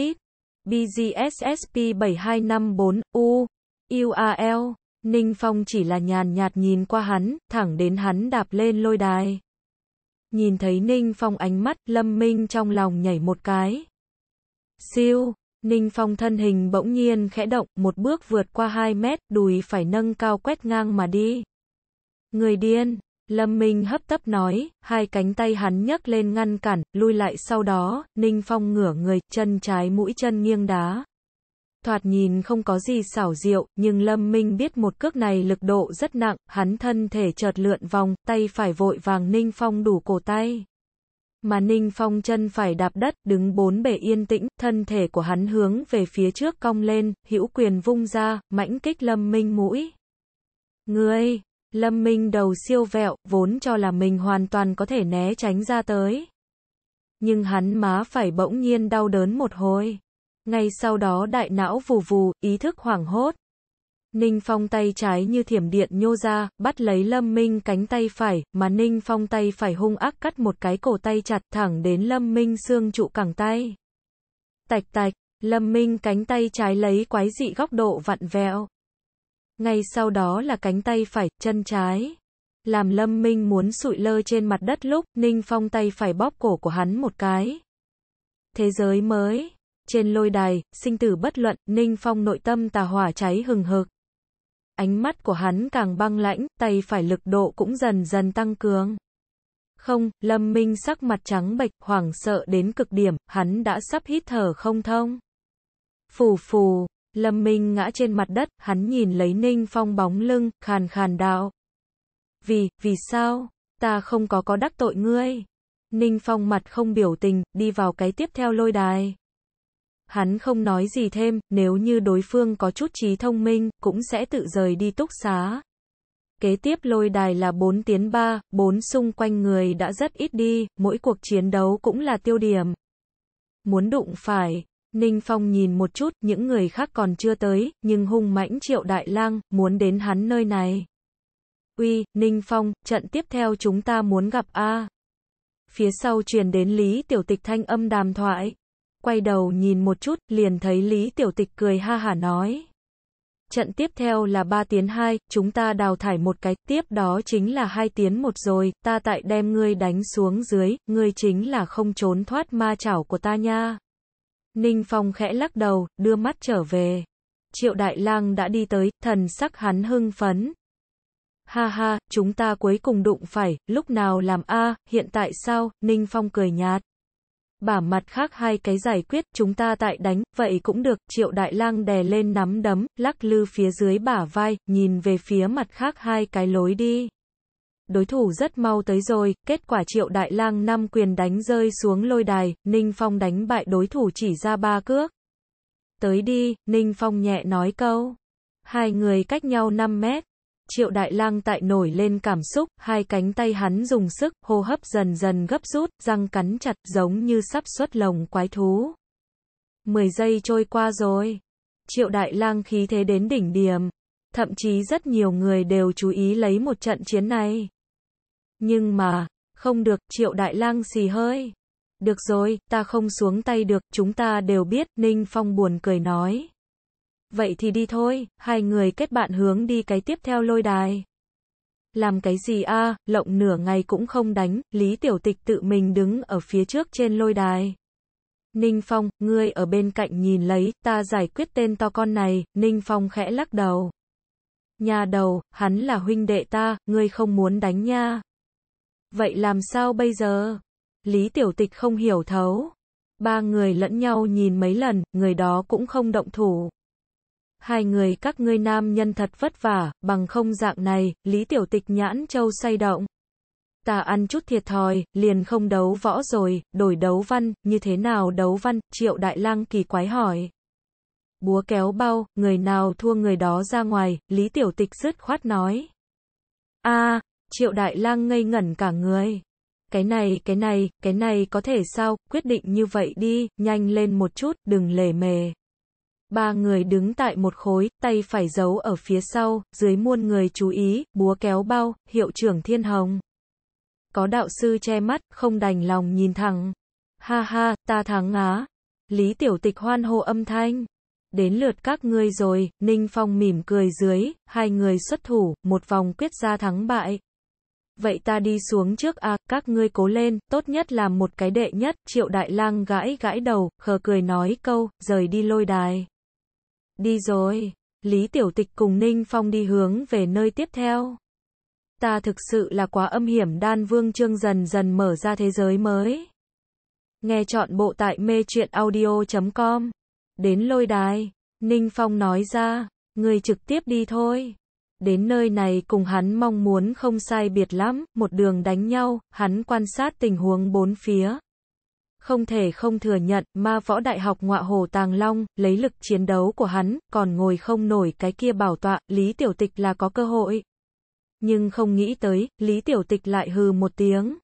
BGSSP 7254, U, URL, Ninh Phong chỉ là nhàn nhạt nhìn qua hắn, thẳng đến hắn đạp lên lôi đài. Nhìn thấy Ninh Phong ánh mắt, Lâm Minh trong lòng nhảy một cái. Siêu, Ninh Phong thân hình bỗng nhiên khẽ động, một bước vượt qua 2 mét, đùi phải nâng cao quét ngang mà đi. Người điên, Lâm Minh hấp tấp nói, hai cánh tay hắn nhấc lên ngăn cản, lui lại sau đó, Ninh Phong ngửa người, chân trái mũi chân nghiêng đá thoạt nhìn không có gì xảo diệu, nhưng Lâm Minh biết một cước này lực độ rất nặng, hắn thân thể chợt lượn vòng, tay phải vội vàng Ninh Phong đủ cổ tay. Mà Ninh Phong chân phải đạp đất, đứng bốn bề yên tĩnh, thân thể của hắn hướng về phía trước cong lên, hữu quyền vung ra, mãnh kích Lâm Minh mũi. Ngươi, Lâm Minh đầu siêu vẹo, vốn cho là mình hoàn toàn có thể né tránh ra tới. Nhưng hắn má phải bỗng nhiên đau đớn một hồi. Ngay sau đó đại não vù vù, ý thức hoảng hốt. Ninh Phong tay trái như thiểm điện nhô ra, bắt lấy Lâm Minh cánh tay phải, mà Ninh Phong tay phải hung ác cắt một cái cổ tay chặt thẳng đến Lâm Minh xương trụ cẳng tay. Tạch tạch, Lâm Minh cánh tay trái lấy quái dị góc độ vặn vẹo. Ngay sau đó là cánh tay phải, chân trái. Làm Lâm Minh muốn sụi lơ trên mặt đất lúc Ninh Phong tay phải bóp cổ của hắn một cái. Thế giới mới trên lôi đài, sinh tử bất luận, Ninh Phong nội tâm tà hỏa cháy hừng hực. Ánh mắt của hắn càng băng lãnh, tay phải lực độ cũng dần dần tăng cường. Không, Lâm Minh sắc mặt trắng bệch, hoảng sợ đến cực điểm, hắn đã sắp hít thở không thông. Phù phù, Lâm Minh ngã trên mặt đất, hắn nhìn lấy Ninh Phong bóng lưng, khàn khàn đạo. Vì, vì sao? Ta không có có đắc tội ngươi. Ninh Phong mặt không biểu tình, đi vào cái tiếp theo lôi đài. Hắn không nói gì thêm, nếu như đối phương có chút trí thông minh, cũng sẽ tự rời đi túc xá. Kế tiếp lôi đài là 4 tiến 3, 4 xung quanh người đã rất ít đi, mỗi cuộc chiến đấu cũng là tiêu điểm. Muốn đụng phải, Ninh Phong nhìn một chút, những người khác còn chưa tới, nhưng hung mãnh triệu đại lang, muốn đến hắn nơi này. Uy, Ninh Phong, trận tiếp theo chúng ta muốn gặp A. Phía sau truyền đến Lý Tiểu Tịch thanh âm đàm thoại quay đầu nhìn một chút, liền thấy Lý Tiểu Tịch cười ha hả nói. Trận tiếp theo là 3 tiến 2, chúng ta đào thải một cái, tiếp đó chính là 2 tiến một rồi, ta tại đem ngươi đánh xuống dưới, ngươi chính là không trốn thoát ma chảo của ta nha. Ninh Phong khẽ lắc đầu, đưa mắt trở về. Triệu Đại Lang đã đi tới, thần sắc hắn hưng phấn. Ha ha, chúng ta cuối cùng đụng phải, lúc nào làm a, hiện tại sao? Ninh Phong cười nhạt bả mặt khác hai cái giải quyết, chúng ta tại đánh, vậy cũng được, triệu đại lang đè lên nắm đấm, lắc lư phía dưới bả vai, nhìn về phía mặt khác hai cái lối đi. Đối thủ rất mau tới rồi, kết quả triệu đại lang năm quyền đánh rơi xuống lôi đài, Ninh Phong đánh bại đối thủ chỉ ra ba cước. Tới đi, Ninh Phong nhẹ nói câu. Hai người cách nhau 5 mét. Triệu Đại Lang tại nổi lên cảm xúc, hai cánh tay hắn dùng sức, hô hấp dần dần gấp rút, răng cắn chặt giống như sắp xuất lồng quái thú. Mười giây trôi qua rồi. Triệu Đại Lang khí thế đến đỉnh điểm. Thậm chí rất nhiều người đều chú ý lấy một trận chiến này. Nhưng mà, không được, Triệu Đại Lang xì hơi. Được rồi, ta không xuống tay được, chúng ta đều biết, Ninh Phong buồn cười nói vậy thì đi thôi, hai người kết bạn hướng đi cái tiếp theo lôi đài. Làm cái gì a lộng nửa ngày cũng không đánh, Lý Tiểu Tịch tự mình đứng ở phía trước trên lôi đài. Ninh Phong, ngươi ở bên cạnh nhìn lấy, ta giải quyết tên to con này, Ninh Phong khẽ lắc đầu. Nhà đầu, hắn là huynh đệ ta, ngươi không muốn đánh nha. Vậy làm sao bây giờ? Lý Tiểu Tịch không hiểu thấu. Ba người lẫn nhau nhìn mấy lần, người đó cũng không động thủ hai người các ngươi nam nhân thật vất vả, bằng không dạng này, Lý Tiểu Tịch nhãn châu say động. Ta ăn chút thiệt thòi, liền không đấu võ rồi, đổi đấu văn, như thế nào đấu văn, triệu đại lang kỳ quái hỏi. Búa kéo bao, người nào thua người đó ra ngoài, Lý Tiểu Tịch dứt khoát nói. a triệu đại lang ngây ngẩn cả người cái này, cái này, cái này có thể sao, quyết định như vậy đi, nhanh lên một chút, đừng lề mề. Ba người đứng tại một khối, tay phải giấu ở phía sau, dưới muôn người chú ý, búa kéo bao, hiệu trưởng Thiên Hồng. Có đạo sư che mắt, không đành lòng nhìn thẳng. Ha ha, ta thắng á. Lý tiểu tịch hoan hô âm thanh. Đến lượt các ngươi rồi, Ninh Phong mỉm cười dưới, hai người xuất thủ, một vòng quyết ra thắng bại. Vậy ta đi xuống trước a các ngươi cố lên, tốt nhất là một cái đệ nhất, triệu đại lang gãi gãi đầu, khờ cười nói câu, rời đi lôi đài. Đi rồi, Lý Tiểu Tịch cùng Ninh Phong đi hướng về nơi tiếp theo. Ta thực sự là quá âm hiểm đan vương trương dần dần mở ra thế giới mới. Nghe chọn bộ tại mê truyện audio.com. Đến lôi đài, Ninh Phong nói ra, người trực tiếp đi thôi. Đến nơi này cùng hắn mong muốn không sai biệt lắm, một đường đánh nhau, hắn quan sát tình huống bốn phía. Không thể không thừa nhận, ma võ đại học ngọa hồ Tàng Long, lấy lực chiến đấu của hắn, còn ngồi không nổi cái kia bảo tọa, Lý Tiểu Tịch là có cơ hội. Nhưng không nghĩ tới, Lý Tiểu Tịch lại hừ một tiếng.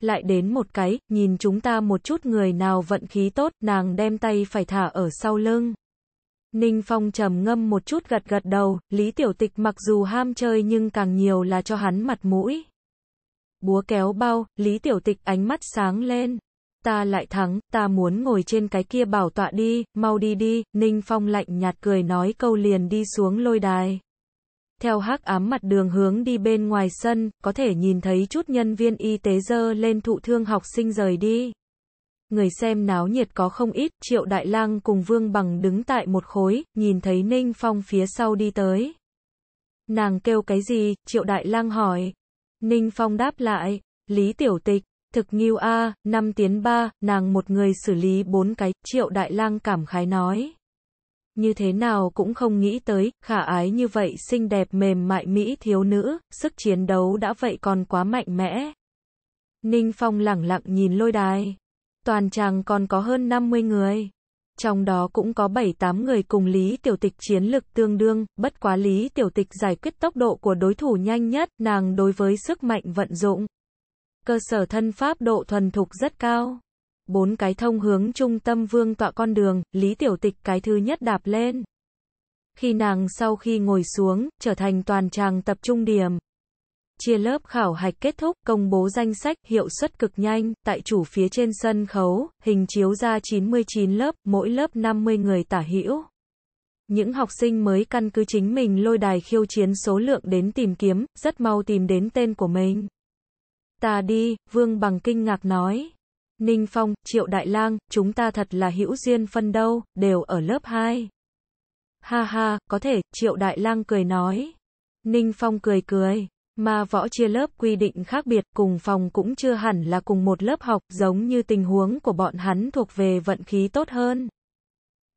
Lại đến một cái, nhìn chúng ta một chút người nào vận khí tốt, nàng đem tay phải thả ở sau lưng. Ninh Phong trầm ngâm một chút gật gật đầu, Lý Tiểu Tịch mặc dù ham chơi nhưng càng nhiều là cho hắn mặt mũi. Búa kéo bao, Lý Tiểu Tịch ánh mắt sáng lên ta lại thắng, ta muốn ngồi trên cái kia bảo tọa đi, mau đi đi, Ninh Phong lạnh nhạt cười nói câu liền đi xuống lôi đài. Theo hắc ám mặt đường hướng đi bên ngoài sân, có thể nhìn thấy chút nhân viên y tế dơ lên thụ thương học sinh rời đi. Người xem náo nhiệt có không ít, Triệu Đại Lang cùng Vương Bằng đứng tại một khối, nhìn thấy Ninh Phong phía sau đi tới. Nàng kêu cái gì, Triệu Đại Lang hỏi. Ninh Phong đáp lại, Lý Tiểu Tịch, thực nghiêu a, à, năm tiến ba, nàng một người xử lý bốn cái, triệu đại lang cảm khái nói. Như thế nào cũng không nghĩ tới, khả ái như vậy xinh đẹp mềm mại Mỹ thiếu nữ, sức chiến đấu đã vậy còn quá mạnh mẽ. Ninh Phong lẳng lặng nhìn lôi đài. Toàn chàng còn có hơn 50 người. Trong đó cũng có bảy tám người cùng Lý Tiểu Tịch chiến lực tương đương, bất quá Lý Tiểu Tịch giải quyết tốc độ của đối thủ nhanh nhất, nàng đối với sức mạnh vận dụng cơ sở thân pháp độ thuần thục rất cao. Bốn cái thông hướng trung tâm vương tọa con đường, Lý Tiểu Tịch cái thứ nhất đạp lên. Khi nàng sau khi ngồi xuống, trở thành toàn tràng tập trung điểm. Chia lớp khảo hạch kết thúc, công bố danh sách, hiệu suất cực nhanh, tại chủ phía trên sân khấu, hình chiếu ra 99 lớp, mỗi lớp 50 người tả hữu những học sinh mới căn cứ chính mình lôi đài khiêu chiến số lượng đến tìm kiếm, rất mau tìm đến tên của mình. Ta đi, Vương Bằng kinh ngạc nói. Ninh Phong, Triệu Đại Lang, chúng ta thật là hữu duyên phân đâu, đều ở lớp 2. Ha ha, có thể, Triệu Đại Lang cười nói. Ninh Phong cười cười, mà võ chia lớp quy định khác biệt cùng phòng cũng chưa hẳn là cùng một lớp học, giống như tình huống của bọn hắn thuộc về vận khí tốt hơn.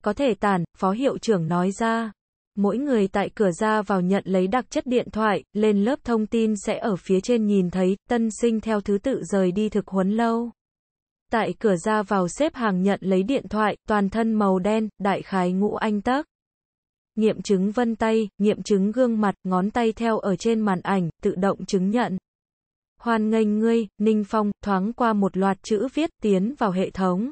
Có thể tản, phó hiệu trưởng nói ra mỗi người tại cửa ra vào nhận lấy đặc chất điện thoại, lên lớp thông tin sẽ ở phía trên nhìn thấy, tân sinh theo thứ tự rời đi thực huấn lâu. Tại cửa ra vào xếp hàng nhận lấy điện thoại, toàn thân màu đen, đại khái ngũ anh tắc. Nghiệm chứng vân tay, nghiệm chứng gương mặt, ngón tay theo ở trên màn ảnh, tự động chứng nhận. hoàn nghênh ngươi, Ninh Phong, thoáng qua một loạt chữ viết tiến vào hệ thống.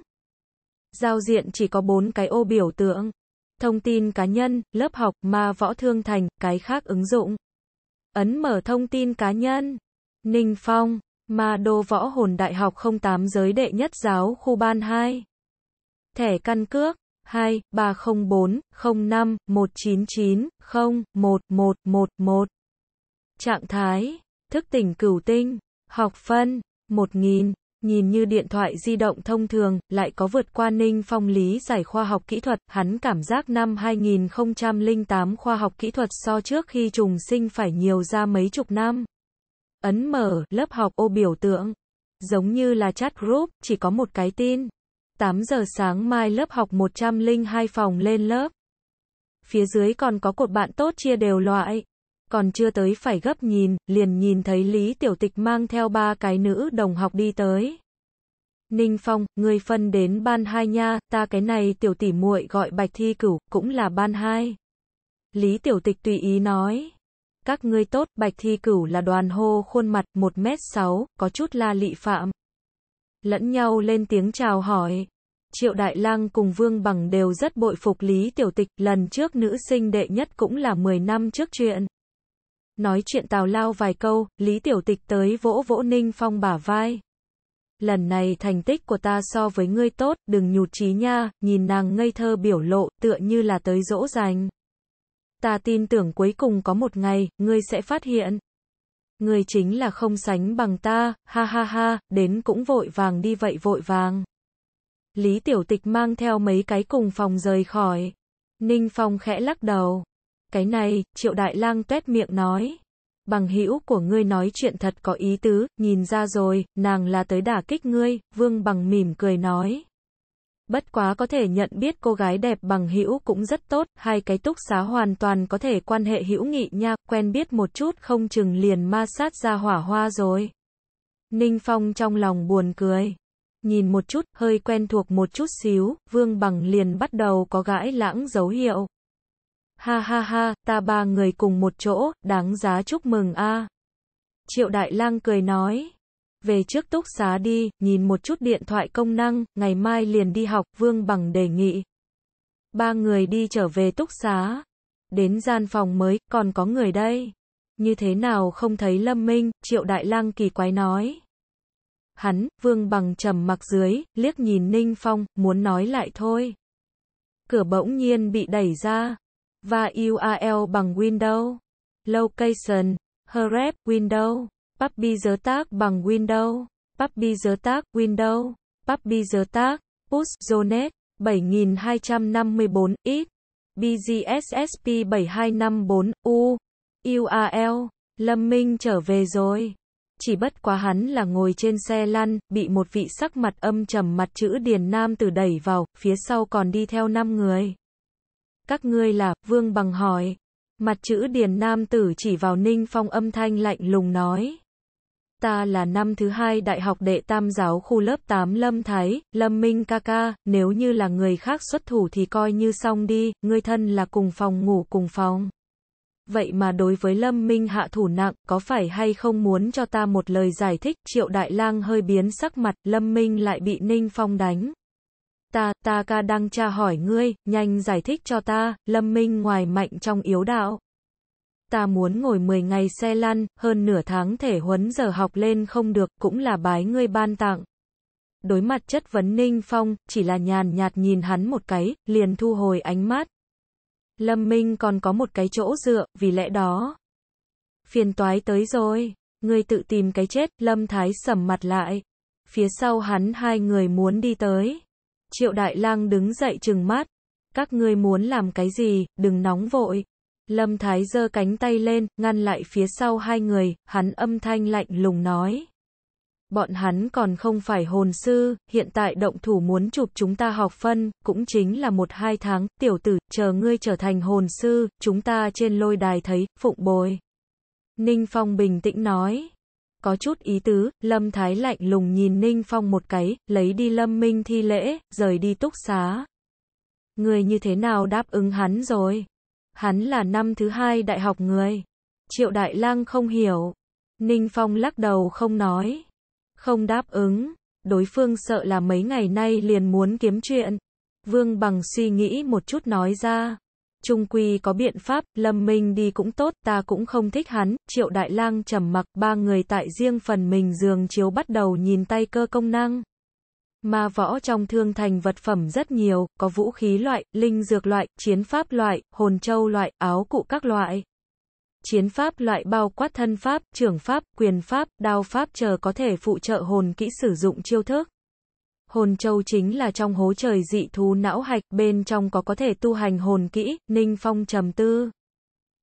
Giao diện chỉ có bốn cái ô biểu tượng thông tin cá nhân, lớp học, Ma võ thương thành, cái khác ứng dụng. Ấn mở thông tin cá nhân. Ninh Phong, Ma đô võ hồn đại học 08 giới đệ nhất giáo khu ban 2. Thẻ căn cước, 2, 304, 05, 199, 0, 1, 1, 1, 1. Trạng thái, thức tỉnh cửu tinh, học phân, 1000 nhìn như điện thoại di động thông thường, lại có vượt qua Ninh Phong lý giải khoa học kỹ thuật, hắn cảm giác năm 2008 khoa học kỹ thuật so trước khi trùng sinh phải nhiều ra mấy chục năm. Ấn mở, lớp học ô biểu tượng. Giống như là chat group, chỉ có một cái tin. 8 giờ sáng mai lớp học 102 phòng lên lớp. Phía dưới còn có cột bạn tốt chia đều loại còn chưa tới phải gấp nhìn, liền nhìn thấy Lý Tiểu Tịch mang theo ba cái nữ đồng học đi tới. Ninh Phong, người phân đến ban hai nha, ta cái này tiểu tỷ muội gọi Bạch Thi Cửu, cũng là ban hai. Lý Tiểu Tịch tùy ý nói. Các ngươi tốt, Bạch Thi Cửu là đoàn hô khuôn mặt 1m6, có chút la lị phạm. Lẫn nhau lên tiếng chào hỏi. Triệu Đại Lang cùng Vương Bằng đều rất bội phục Lý Tiểu Tịch, lần trước nữ sinh đệ nhất cũng là 10 năm trước chuyện. Nói chuyện tào lao vài câu, Lý Tiểu Tịch tới vỗ vỗ Ninh Phong bả vai. Lần này thành tích của ta so với ngươi tốt, đừng nhụt chí nha, nhìn nàng ngây thơ biểu lộ, tựa như là tới dỗ dành. Ta tin tưởng cuối cùng có một ngày, ngươi sẽ phát hiện. Ngươi chính là không sánh bằng ta, ha ha ha, đến cũng vội vàng đi vậy vội vàng. Lý Tiểu Tịch mang theo mấy cái cùng phòng rời khỏi. Ninh Phong khẽ lắc đầu. Cái này, triệu đại lang tuét miệng nói. Bằng hữu của ngươi nói chuyện thật có ý tứ, nhìn ra rồi, nàng là tới đả kích ngươi, vương bằng mỉm cười nói. Bất quá có thể nhận biết cô gái đẹp bằng hữu cũng rất tốt, hai cái túc xá hoàn toàn có thể quan hệ hữu nghị nha, quen biết một chút không chừng liền ma sát ra hỏa hoa rồi. Ninh Phong trong lòng buồn cười. Nhìn một chút, hơi quen thuộc một chút xíu, Vương Bằng liền bắt đầu có gãi lãng dấu hiệu. Ha ha ha, ta ba người cùng một chỗ, đáng giá chúc mừng a. Triệu Đại Lang cười nói. Về trước túc xá đi, nhìn một chút điện thoại công năng, ngày mai liền đi học, Vương Bằng đề nghị. Ba người đi trở về túc xá. Đến gian phòng mới, còn có người đây. Như thế nào không thấy Lâm Minh, Triệu Đại Lang kỳ quái nói. Hắn, Vương Bằng trầm mặc dưới, liếc nhìn Ninh Phong, muốn nói lại thôi. Cửa bỗng nhiên bị đẩy ra, và URL bằng Windows, Location, Href, Windows, Puppy giới tác bằng Windows, Puppy giới tác Windows, Puppy giới tác, Push Zonet, 7254 x BGSSP 7254 U URL Lâm Minh trở về rồi. Chỉ bất quá hắn là ngồi trên xe lăn, bị một vị sắc mặt âm trầm mặt chữ Điền Nam từ đẩy vào, phía sau còn đi theo 5 người. Các ngươi là, Vương Bằng hỏi. Mặt chữ Điền Nam Tử chỉ vào Ninh Phong âm thanh lạnh lùng nói. Ta là năm thứ hai đại học đệ tam giáo khu lớp 8 Lâm Thái, Lâm Minh ca ca, nếu như là người khác xuất thủ thì coi như xong đi, người thân là cùng phòng ngủ cùng phòng. Vậy mà đối với Lâm Minh hạ thủ nặng, có phải hay không muốn cho ta một lời giải thích, Triệu Đại Lang hơi biến sắc mặt, Lâm Minh lại bị Ninh Phong đánh ta, ta ca đang tra hỏi ngươi, nhanh giải thích cho ta, lâm minh ngoài mạnh trong yếu đạo. Ta muốn ngồi 10 ngày xe lăn, hơn nửa tháng thể huấn giờ học lên không được, cũng là bái ngươi ban tặng. Đối mặt chất vấn Ninh Phong, chỉ là nhàn nhạt nhìn hắn một cái, liền thu hồi ánh mắt. Lâm Minh còn có một cái chỗ dựa, vì lẽ đó. Phiền toái tới rồi, ngươi tự tìm cái chết, Lâm Thái sầm mặt lại. Phía sau hắn hai người muốn đi tới. Triệu Đại Lang đứng dậy trừng mắt. Các ngươi muốn làm cái gì, đừng nóng vội. Lâm Thái giơ cánh tay lên, ngăn lại phía sau hai người, hắn âm thanh lạnh lùng nói. Bọn hắn còn không phải hồn sư, hiện tại động thủ muốn chụp chúng ta học phân, cũng chính là một hai tháng, tiểu tử, chờ ngươi trở thành hồn sư, chúng ta trên lôi đài thấy, phụng bồi. Ninh Phong bình tĩnh nói có chút ý tứ, Lâm Thái lạnh lùng nhìn Ninh Phong một cái, lấy đi Lâm Minh thi lễ, rời đi túc xá. Người như thế nào đáp ứng hắn rồi? Hắn là năm thứ hai đại học người. Triệu Đại Lang không hiểu. Ninh Phong lắc đầu không nói. Không đáp ứng. Đối phương sợ là mấy ngày nay liền muốn kiếm chuyện. Vương Bằng suy nghĩ một chút nói ra. Trung quy có biện pháp, Lâm Minh đi cũng tốt, ta cũng không thích hắn, Triệu Đại Lang trầm mặc, ba người tại riêng phần mình giường chiếu bắt đầu nhìn tay cơ công năng. Ma võ trong thương thành vật phẩm rất nhiều, có vũ khí loại, linh dược loại, chiến pháp loại, hồn châu loại, áo cụ các loại. Chiến pháp loại bao quát thân pháp, trưởng pháp, quyền pháp, đao pháp chờ có thể phụ trợ hồn kỹ sử dụng chiêu thức. Hồn châu chính là trong hố trời dị thú não hạch, bên trong có có thể tu hành hồn kỹ, Ninh Phong trầm tư.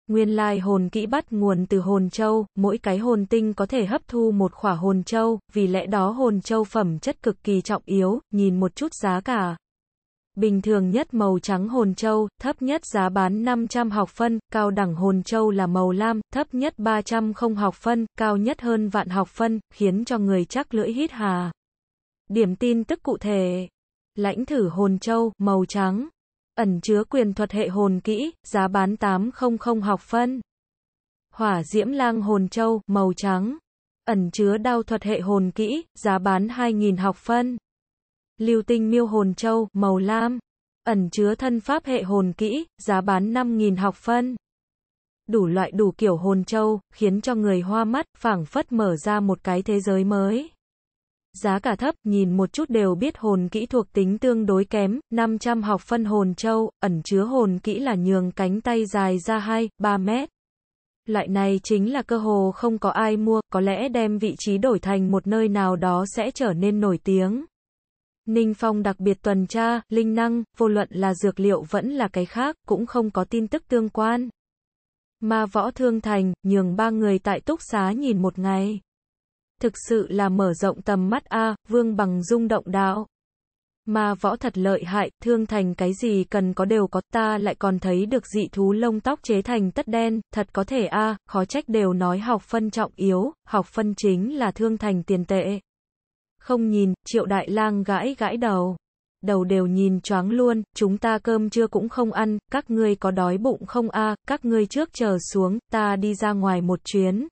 Nguyên lai hồn kỹ bắt nguồn từ hồn châu, mỗi cái hồn tinh có thể hấp thu một khỏa hồn châu, vì lẽ đó hồn châu phẩm chất cực kỳ trọng yếu, nhìn một chút giá cả. Bình thường nhất màu trắng hồn châu, thấp nhất giá bán 500 học phân, cao đẳng hồn châu là màu lam, thấp nhất 300 không học phân, cao nhất hơn vạn học phân, khiến cho người chắc lưỡi hít hà. Điểm tin tức cụ thể. Lãnh thử hồn châu, màu trắng. Ẩn chứa quyền thuật hệ hồn kỹ, giá bán 800 học phân. Hỏa diễm lang hồn châu, màu trắng. Ẩn chứa đao thuật hệ hồn kỹ, giá bán 2.000 học phân. Lưu tinh miêu hồn châu, màu lam. Ẩn chứa thân pháp hệ hồn kỹ, giá bán 5.000 học phân đủ loại đủ kiểu hồn châu, khiến cho người hoa mắt, phảng phất mở ra một cái thế giới mới giá cả thấp, nhìn một chút đều biết hồn kỹ thuộc tính tương đối kém, 500 học phân hồn châu, ẩn chứa hồn kỹ là nhường cánh tay dài ra 2, 3 mét. Loại này chính là cơ hồ không có ai mua, có lẽ đem vị trí đổi thành một nơi nào đó sẽ trở nên nổi tiếng. Ninh Phong đặc biệt tuần tra, linh năng, vô luận là dược liệu vẫn là cái khác, cũng không có tin tức tương quan. Mà võ thương thành, nhường ba người tại túc xá nhìn một ngày thực sự là mở rộng tầm mắt a, Vương Bằng rung động đạo. Mà võ thật lợi hại, thương thành cái gì cần có đều có, ta lại còn thấy được dị thú lông tóc chế thành tất đen, thật có thể a, khó trách đều nói học phân trọng yếu, học phân chính là thương thành tiền tệ. Không nhìn, Triệu Đại Lang gãi gãi đầu. Đầu đều nhìn choáng luôn, chúng ta cơm trưa cũng không ăn, các ngươi có đói bụng không a, các ngươi trước chờ xuống, ta đi ra ngoài một chuyến.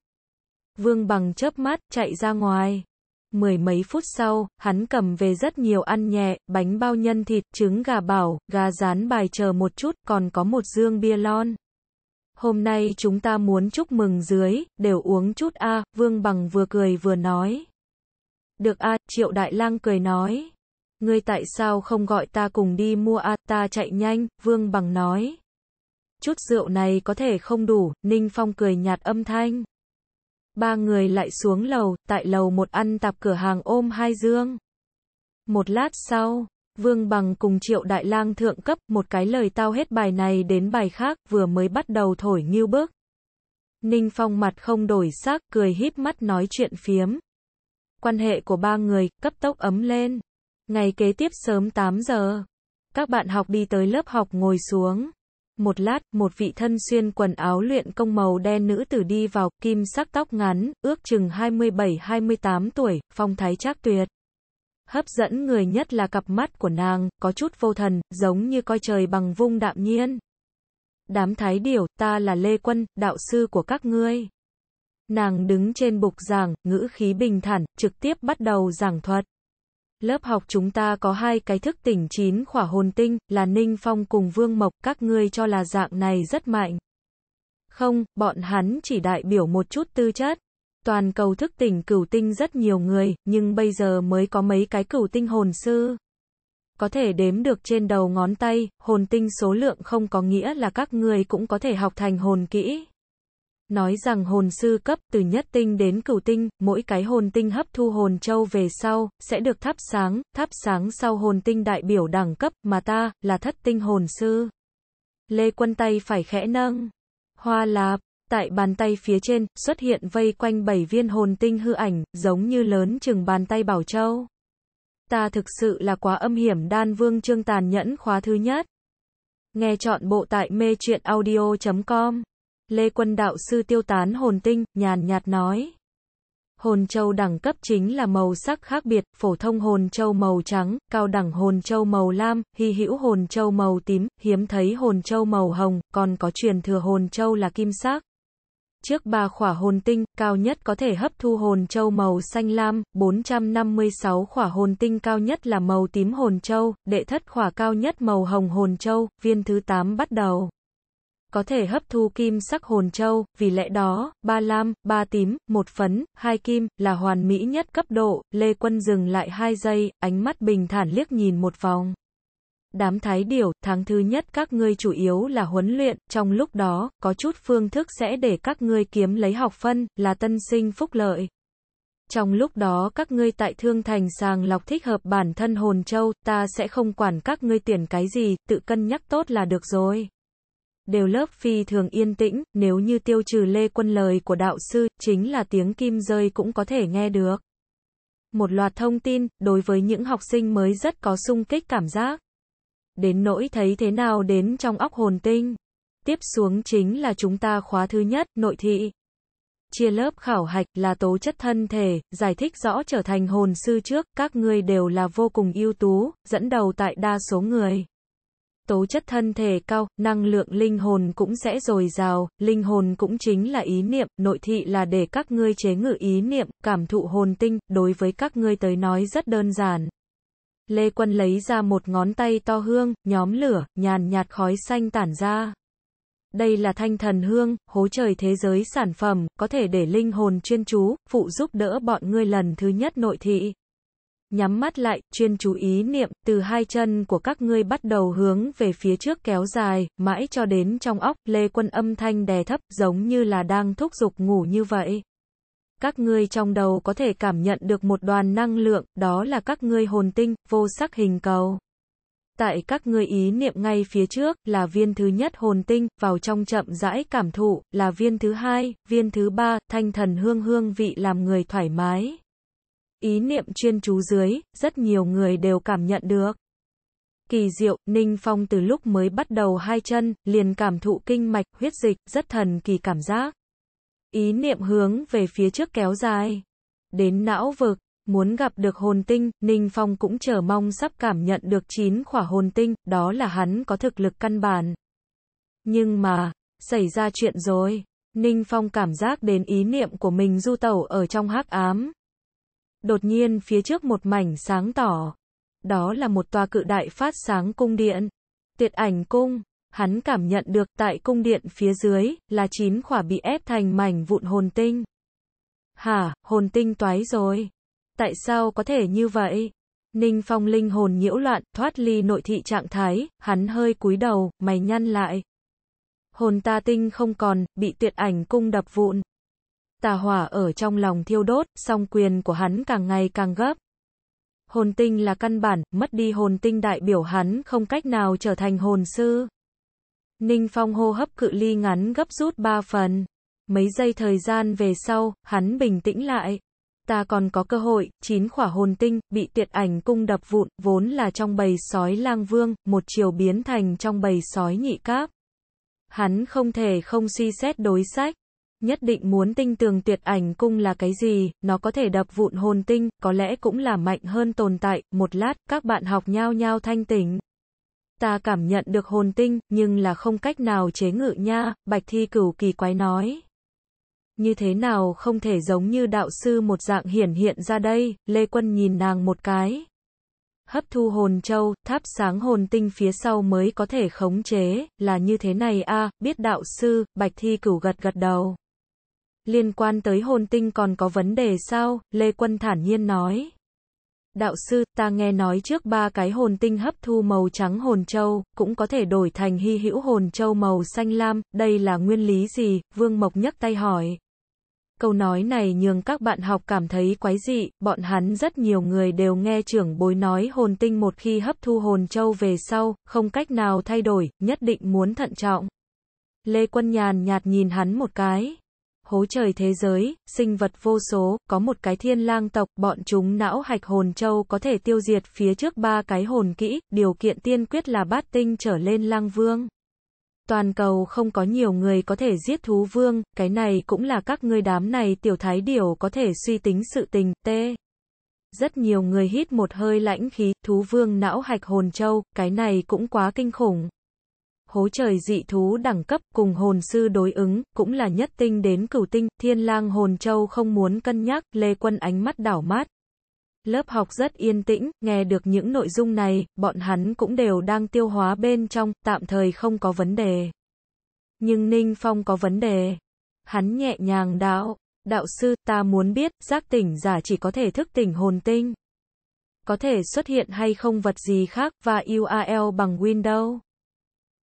Vương Bằng chớp mắt, chạy ra ngoài. Mười mấy phút sau, hắn cầm về rất nhiều ăn nhẹ, bánh bao nhân thịt, trứng gà bảo, gà rán bài chờ một chút, còn có một dương bia lon. Hôm nay chúng ta muốn chúc mừng dưới, đều uống chút a, Vương Bằng vừa cười vừa nói. Được a, Triệu Đại Lang cười nói. Ngươi tại sao không gọi ta cùng đi mua a, ta chạy nhanh, Vương Bằng nói. Chút rượu này có thể không đủ, Ninh Phong cười nhạt âm thanh. Ba người lại xuống lầu, tại lầu một ăn tạp cửa hàng ôm hai dương. Một lát sau, Vương Bằng cùng Triệu Đại Lang thượng cấp một cái lời tao hết bài này đến bài khác vừa mới bắt đầu thổi nghiêu bước. Ninh Phong mặt không đổi sắc cười híp mắt nói chuyện phiếm. Quan hệ của ba người cấp tốc ấm lên. Ngày kế tiếp sớm 8 giờ, các bạn học đi tới lớp học ngồi xuống. Một lát, một vị thân xuyên quần áo luyện công màu đen nữ tử đi vào, kim sắc tóc ngắn, ước chừng 27-28 tuổi, phong thái trác tuyệt. Hấp dẫn người nhất là cặp mắt của nàng, có chút vô thần, giống như coi trời bằng vung đạm nhiên. Đám thái điểu, ta là Lê Quân, đạo sư của các ngươi. Nàng đứng trên bục giảng, ngữ khí bình thản, trực tiếp bắt đầu giảng thuật. Lớp học chúng ta có hai cái thức tỉnh chín khỏa hồn tinh, là Ninh Phong cùng Vương Mộc, các ngươi cho là dạng này rất mạnh. Không, bọn hắn chỉ đại biểu một chút tư chất. Toàn cầu thức tỉnh cửu tinh rất nhiều người, nhưng bây giờ mới có mấy cái cửu tinh hồn sư. Có thể đếm được trên đầu ngón tay, hồn tinh số lượng không có nghĩa là các người cũng có thể học thành hồn kỹ nói rằng hồn sư cấp từ nhất tinh đến cửu tinh, mỗi cái hồn tinh hấp thu hồn châu về sau, sẽ được thắp sáng, thắp sáng sau hồn tinh đại biểu đẳng cấp, mà ta, là thất tinh hồn sư. Lê quân tay phải khẽ nâng. Hoa lạp, tại bàn tay phía trên, xuất hiện vây quanh bảy viên hồn tinh hư ảnh, giống như lớn chừng bàn tay bảo châu. Ta thực sự là quá âm hiểm đan vương trương tàn nhẫn khóa thứ nhất. Nghe chọn bộ tại mê truyện audio.com Lê Quân Đạo Sư tiêu tán hồn tinh, nhàn nhạt nói. Hồn châu đẳng cấp chính là màu sắc khác biệt, phổ thông hồn châu màu trắng, cao đẳng hồn châu màu lam, hy hữu hồn châu màu tím, hiếm thấy hồn châu màu hồng, còn có truyền thừa hồn châu là kim sắc. Trước ba khỏa hồn tinh, cao nhất có thể hấp thu hồn châu màu xanh lam, 456 khỏa hồn tinh cao nhất là màu tím hồn châu, đệ thất khỏa cao nhất màu hồng hồn châu, viên thứ 8 bắt đầu có thể hấp thu kim sắc hồn châu, vì lẽ đó, ba lam, ba tím, một phấn, hai kim, là hoàn mỹ nhất cấp độ, Lê Quân dừng lại hai giây, ánh mắt bình thản liếc nhìn một vòng. Đám thái điểu, tháng thứ nhất các ngươi chủ yếu là huấn luyện, trong lúc đó, có chút phương thức sẽ để các ngươi kiếm lấy học phân, là tân sinh phúc lợi. Trong lúc đó các ngươi tại Thương Thành sàng lọc thích hợp bản thân hồn châu, ta sẽ không quản các ngươi tiền cái gì, tự cân nhắc tốt là được rồi đều lớp phi thường yên tĩnh, nếu như tiêu trừ lê quân lời của đạo sư, chính là tiếng kim rơi cũng có thể nghe được. Một loạt thông tin, đối với những học sinh mới rất có sung kích cảm giác. Đến nỗi thấy thế nào đến trong óc hồn tinh. Tiếp xuống chính là chúng ta khóa thứ nhất, nội thị. Chia lớp khảo hạch là tố chất thân thể, giải thích rõ trở thành hồn sư trước, các ngươi đều là vô cùng ưu tú, dẫn đầu tại đa số người tố chất thân thể cao, năng lượng linh hồn cũng sẽ dồi dào, linh hồn cũng chính là ý niệm, nội thị là để các ngươi chế ngự ý niệm, cảm thụ hồn tinh, đối với các ngươi tới nói rất đơn giản. Lê Quân lấy ra một ngón tay to hương, nhóm lửa, nhàn nhạt khói xanh tản ra. Đây là thanh thần hương, hố trời thế giới sản phẩm, có thể để linh hồn chuyên chú, phụ giúp đỡ bọn ngươi lần thứ nhất nội thị. Nhắm mắt lại, chuyên chú ý niệm, từ hai chân của các ngươi bắt đầu hướng về phía trước kéo dài, mãi cho đến trong óc, Lê Quân âm thanh đè thấp, giống như là đang thúc giục ngủ như vậy. Các ngươi trong đầu có thể cảm nhận được một đoàn năng lượng, đó là các ngươi hồn tinh, vô sắc hình cầu. Tại các ngươi ý niệm ngay phía trước, là viên thứ nhất hồn tinh, vào trong chậm rãi cảm thụ, là viên thứ hai, viên thứ ba, thanh thần hương hương vị làm người thoải mái ý niệm chuyên chú dưới, rất nhiều người đều cảm nhận được. Kỳ diệu, Ninh Phong từ lúc mới bắt đầu hai chân, liền cảm thụ kinh mạch, huyết dịch, rất thần kỳ cảm giác. Ý niệm hướng về phía trước kéo dài. Đến não vực, muốn gặp được hồn tinh, Ninh Phong cũng chờ mong sắp cảm nhận được chín khỏa hồn tinh, đó là hắn có thực lực căn bản. Nhưng mà, xảy ra chuyện rồi. Ninh Phong cảm giác đến ý niệm của mình du tẩu ở trong hắc ám. Đột nhiên phía trước một mảnh sáng tỏ. Đó là một tòa cự đại phát sáng cung điện. tuyệt ảnh cung, hắn cảm nhận được tại cung điện phía dưới là chín khỏa bị ép thành mảnh vụn hồn tinh. Hả, hồn tinh toái rồi. Tại sao có thể như vậy? Ninh Phong linh hồn nhiễu loạn, thoát ly nội thị trạng thái, hắn hơi cúi đầu, mày nhăn lại. Hồn ta tinh không còn, bị tuyệt ảnh cung đập vụn tà hỏa ở trong lòng thiêu đốt, song quyền của hắn càng ngày càng gấp. Hồn tinh là căn bản, mất đi hồn tinh đại biểu hắn không cách nào trở thành hồn sư. Ninh Phong hô hấp cự ly ngắn gấp rút ba phần. Mấy giây thời gian về sau, hắn bình tĩnh lại. Ta còn có cơ hội, chín khỏa hồn tinh, bị tiệt ảnh cung đập vụn, vốn là trong bầy sói lang vương, một chiều biến thành trong bầy sói nhị cáp. Hắn không thể không suy xét đối sách nhất định muốn tinh tường tuyệt ảnh cung là cái gì, nó có thể đập vụn hồn tinh, có lẽ cũng là mạnh hơn tồn tại, một lát, các bạn học nhau nhau thanh tỉnh. Ta cảm nhận được hồn tinh, nhưng là không cách nào chế ngự nha, bạch thi cửu kỳ quái nói. Như thế nào không thể giống như đạo sư một dạng hiển hiện ra đây, Lê Quân nhìn nàng một cái. Hấp thu hồn châu, tháp sáng hồn tinh phía sau mới có thể khống chế, là như thế này a à? biết đạo sư, bạch thi cửu gật gật đầu. Liên quan tới hồn tinh còn có vấn đề sao? Lê Quân thản nhiên nói. Đạo sư, ta nghe nói trước ba cái hồn tinh hấp thu màu trắng hồn châu, cũng có thể đổi thành hy hữu hồn châu màu xanh lam, đây là nguyên lý gì? Vương Mộc nhấc tay hỏi. Câu nói này nhường các bạn học cảm thấy quái dị, bọn hắn rất nhiều người đều nghe trưởng bối nói hồn tinh một khi hấp thu hồn châu về sau, không cách nào thay đổi, nhất định muốn thận trọng. Lê Quân Nhàn nhạt nhìn hắn một cái hố trời thế giới, sinh vật vô số, có một cái thiên lang tộc, bọn chúng não hạch hồn châu có thể tiêu diệt phía trước ba cái hồn kỹ, điều kiện tiên quyết là bát tinh trở lên lang vương. Toàn cầu không có nhiều người có thể giết thú vương, cái này cũng là các ngươi đám này tiểu thái điều có thể suy tính sự tình, tê. Rất nhiều người hít một hơi lãnh khí, thú vương não hạch hồn châu, cái này cũng quá kinh khủng hố trời dị thú đẳng cấp cùng hồn sư đối ứng, cũng là nhất tinh đến cửu tinh, thiên lang hồn châu không muốn cân nhắc, lê quân ánh mắt đảo mát. Lớp học rất yên tĩnh, nghe được những nội dung này, bọn hắn cũng đều đang tiêu hóa bên trong, tạm thời không có vấn đề. Nhưng Ninh Phong có vấn đề. Hắn nhẹ nhàng đạo, đạo sư ta muốn biết, giác tỉnh giả chỉ có thể thức tỉnh hồn tinh. Có thể xuất hiện hay không vật gì khác, và URL bằng Windows.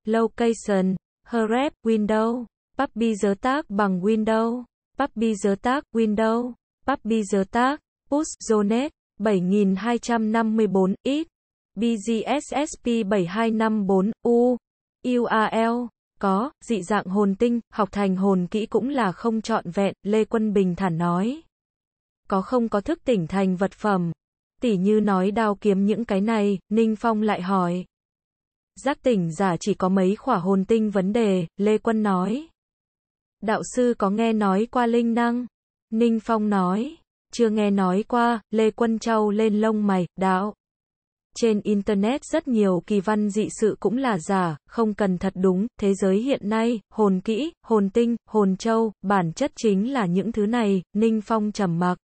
Location, Hrep, Window, Puppy giới tác bằng Window, Puppy giới tác Window, Puppy giới tác, Push, Zonet, 7254, X, BGSSP 7254, U, URL, có, dị dạng hồn tinh, học thành hồn kỹ cũng là không trọn vẹn, Lê Quân Bình thản nói. Có không có thức tỉnh thành vật phẩm, tỷ như nói đao kiếm những cái này, Ninh Phong lại hỏi. Giác tỉnh giả chỉ có mấy khỏa hồn tinh vấn đề, Lê Quân nói. Đạo sư có nghe nói qua linh năng? Ninh Phong nói. Chưa nghe nói qua, Lê Quân Châu lên lông mày, đạo. Trên Internet rất nhiều kỳ văn dị sự cũng là giả, không cần thật đúng, thế giới hiện nay, hồn kỹ, hồn tinh, hồn châu, bản chất chính là những thứ này, Ninh Phong trầm mặc.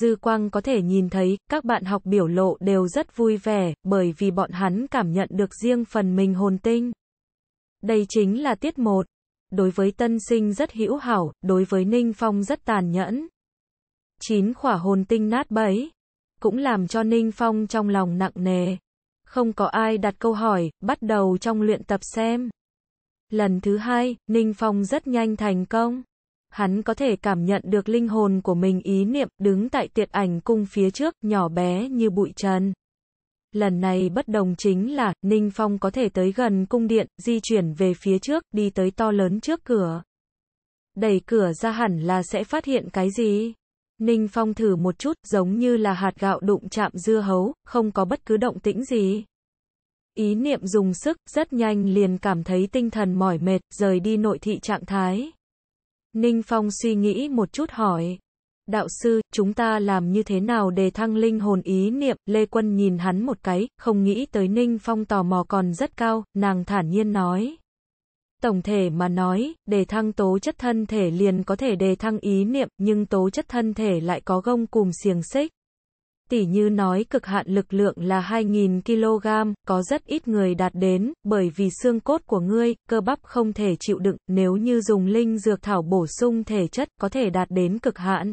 Dư Quang có thể nhìn thấy, các bạn học biểu lộ đều rất vui vẻ, bởi vì bọn hắn cảm nhận được riêng phần mình hồn tinh. Đây chính là tiết một. Đối với tân sinh rất hữu hảo, đối với Ninh Phong rất tàn nhẫn. Chín khỏa hồn tinh nát bấy, cũng làm cho Ninh Phong trong lòng nặng nề. Không có ai đặt câu hỏi, bắt đầu trong luyện tập xem. Lần thứ hai, Ninh Phong rất nhanh thành công hắn có thể cảm nhận được linh hồn của mình ý niệm đứng tại tiệt ảnh cung phía trước, nhỏ bé như bụi trần. Lần này bất đồng chính là, Ninh Phong có thể tới gần cung điện, di chuyển về phía trước, đi tới to lớn trước cửa. Đẩy cửa ra hẳn là sẽ phát hiện cái gì? Ninh Phong thử một chút, giống như là hạt gạo đụng chạm dưa hấu, không có bất cứ động tĩnh gì. Ý niệm dùng sức, rất nhanh liền cảm thấy tinh thần mỏi mệt, rời đi nội thị trạng thái. Ninh Phong suy nghĩ một chút hỏi. Đạo sư, chúng ta làm như thế nào để thăng linh hồn ý niệm? Lê Quân nhìn hắn một cái, không nghĩ tới Ninh Phong tò mò còn rất cao, nàng thản nhiên nói. Tổng thể mà nói, đề thăng tố chất thân thể liền có thể đề thăng ý niệm, nhưng tố chất thân thể lại có gông cùng xiềng xích. Tỉ như nói cực hạn lực lượng là 2.000 kg, có rất ít người đạt đến, bởi vì xương cốt của ngươi, cơ bắp không thể chịu đựng, nếu như dùng linh dược thảo bổ sung thể chất, có thể đạt đến cực hạn.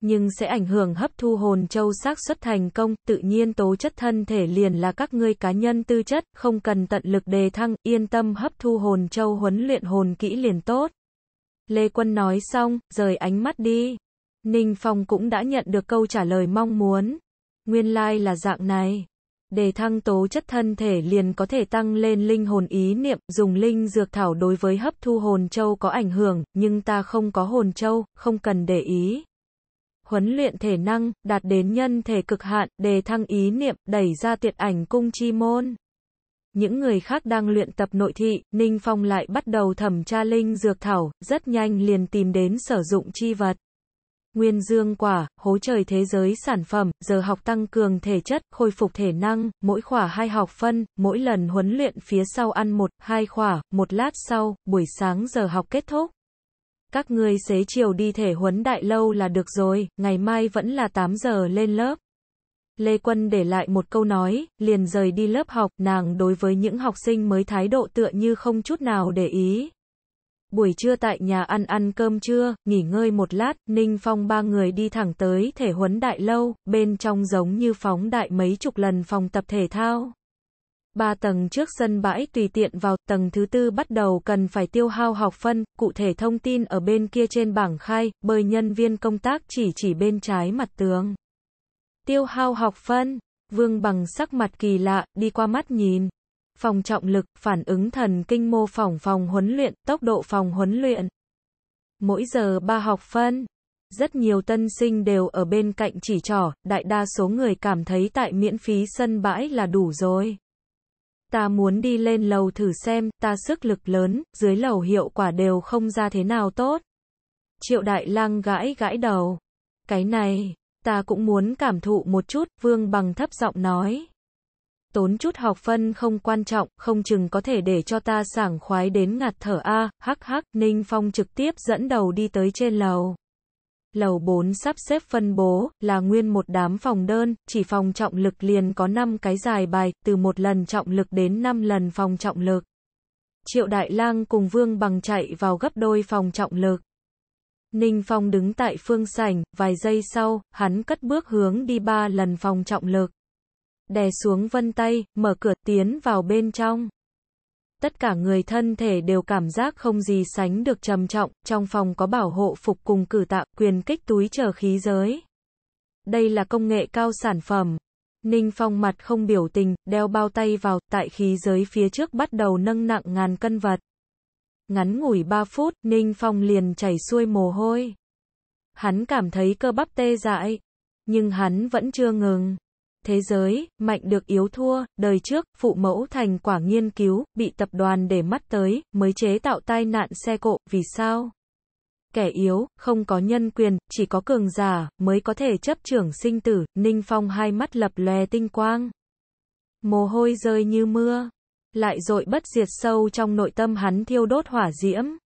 Nhưng sẽ ảnh hưởng hấp thu hồn châu xác xuất thành công, tự nhiên tố chất thân thể liền là các ngươi cá nhân tư chất, không cần tận lực đề thăng, yên tâm hấp thu hồn châu huấn luyện hồn kỹ liền tốt. Lê Quân nói xong, rời ánh mắt đi. Ninh Phong cũng đã nhận được câu trả lời mong muốn. Nguyên lai like là dạng này. Để thăng tố chất thân thể liền có thể tăng lên linh hồn ý niệm, dùng linh dược thảo đối với hấp thu hồn châu có ảnh hưởng, nhưng ta không có hồn châu, không cần để ý. Huấn luyện thể năng, đạt đến nhân thể cực hạn, đề thăng ý niệm, đẩy ra tiệt ảnh cung chi môn. Những người khác đang luyện tập nội thị, Ninh Phong lại bắt đầu thẩm tra linh dược thảo, rất nhanh liền tìm đến sử dụng chi vật. Nguyên dương quả, hố trời thế giới sản phẩm, giờ học tăng cường thể chất, khôi phục thể năng, mỗi khỏa hai học phân, mỗi lần huấn luyện phía sau ăn một, hai khỏa, một lát sau, buổi sáng giờ học kết thúc. Các ngươi xế chiều đi thể huấn đại lâu là được rồi, ngày mai vẫn là 8 giờ lên lớp. Lê Quân để lại một câu nói, liền rời đi lớp học, nàng đối với những học sinh mới thái độ tựa như không chút nào để ý, Buổi trưa tại nhà ăn ăn cơm trưa, nghỉ ngơi một lát, Ninh Phong ba người đi thẳng tới thể huấn đại lâu, bên trong giống như phóng đại mấy chục lần phòng tập thể thao. Ba tầng trước sân bãi tùy tiện vào, tầng thứ tư bắt đầu cần phải tiêu hao học phân, cụ thể thông tin ở bên kia trên bảng khai, bởi nhân viên công tác chỉ chỉ bên trái mặt tường. Tiêu hao học phân, vương bằng sắc mặt kỳ lạ, đi qua mắt nhìn, phòng trọng lực, phản ứng thần kinh mô phỏng phòng huấn luyện, tốc độ phòng huấn luyện. Mỗi giờ 3 học phân. Rất nhiều tân sinh đều ở bên cạnh chỉ trỏ, đại đa số người cảm thấy tại miễn phí sân bãi là đủ rồi. Ta muốn đi lên lầu thử xem, ta sức lực lớn, dưới lầu hiệu quả đều không ra thế nào tốt. Triệu đại lang gãi gãi đầu. Cái này, ta cũng muốn cảm thụ một chút, vương bằng thấp giọng nói tốn chút học phân không quan trọng, không chừng có thể để cho ta sảng khoái đến ngạt thở a, hắc hắc, Ninh Phong trực tiếp dẫn đầu đi tới trên lầu. Lầu 4 sắp xếp phân bố, là nguyên một đám phòng đơn, chỉ phòng trọng lực liền có 5 cái dài bài, từ một lần trọng lực đến 5 lần phòng trọng lực. Triệu Đại Lang cùng Vương Bằng chạy vào gấp đôi phòng trọng lực. Ninh Phong đứng tại phương sảnh, vài giây sau, hắn cất bước hướng đi ba lần phòng trọng lực đè xuống vân tay, mở cửa tiến vào bên trong. Tất cả người thân thể đều cảm giác không gì sánh được trầm trọng, trong phòng có bảo hộ phục cùng cử tạ quyền kích túi chờ khí giới. Đây là công nghệ cao sản phẩm. Ninh Phong mặt không biểu tình, đeo bao tay vào, tại khí giới phía trước bắt đầu nâng nặng ngàn cân vật. Ngắn ngủi 3 phút, Ninh Phong liền chảy xuôi mồ hôi. Hắn cảm thấy cơ bắp tê dại, nhưng hắn vẫn chưa ngừng thế giới, mạnh được yếu thua, đời trước, phụ mẫu thành quả nghiên cứu, bị tập đoàn để mắt tới, mới chế tạo tai nạn xe cộ, vì sao? Kẻ yếu, không có nhân quyền, chỉ có cường giả, mới có thể chấp trưởng sinh tử, Ninh Phong hai mắt lập lòe tinh quang. Mồ hôi rơi như mưa, lại dội bất diệt sâu trong nội tâm hắn thiêu đốt hỏa diễm.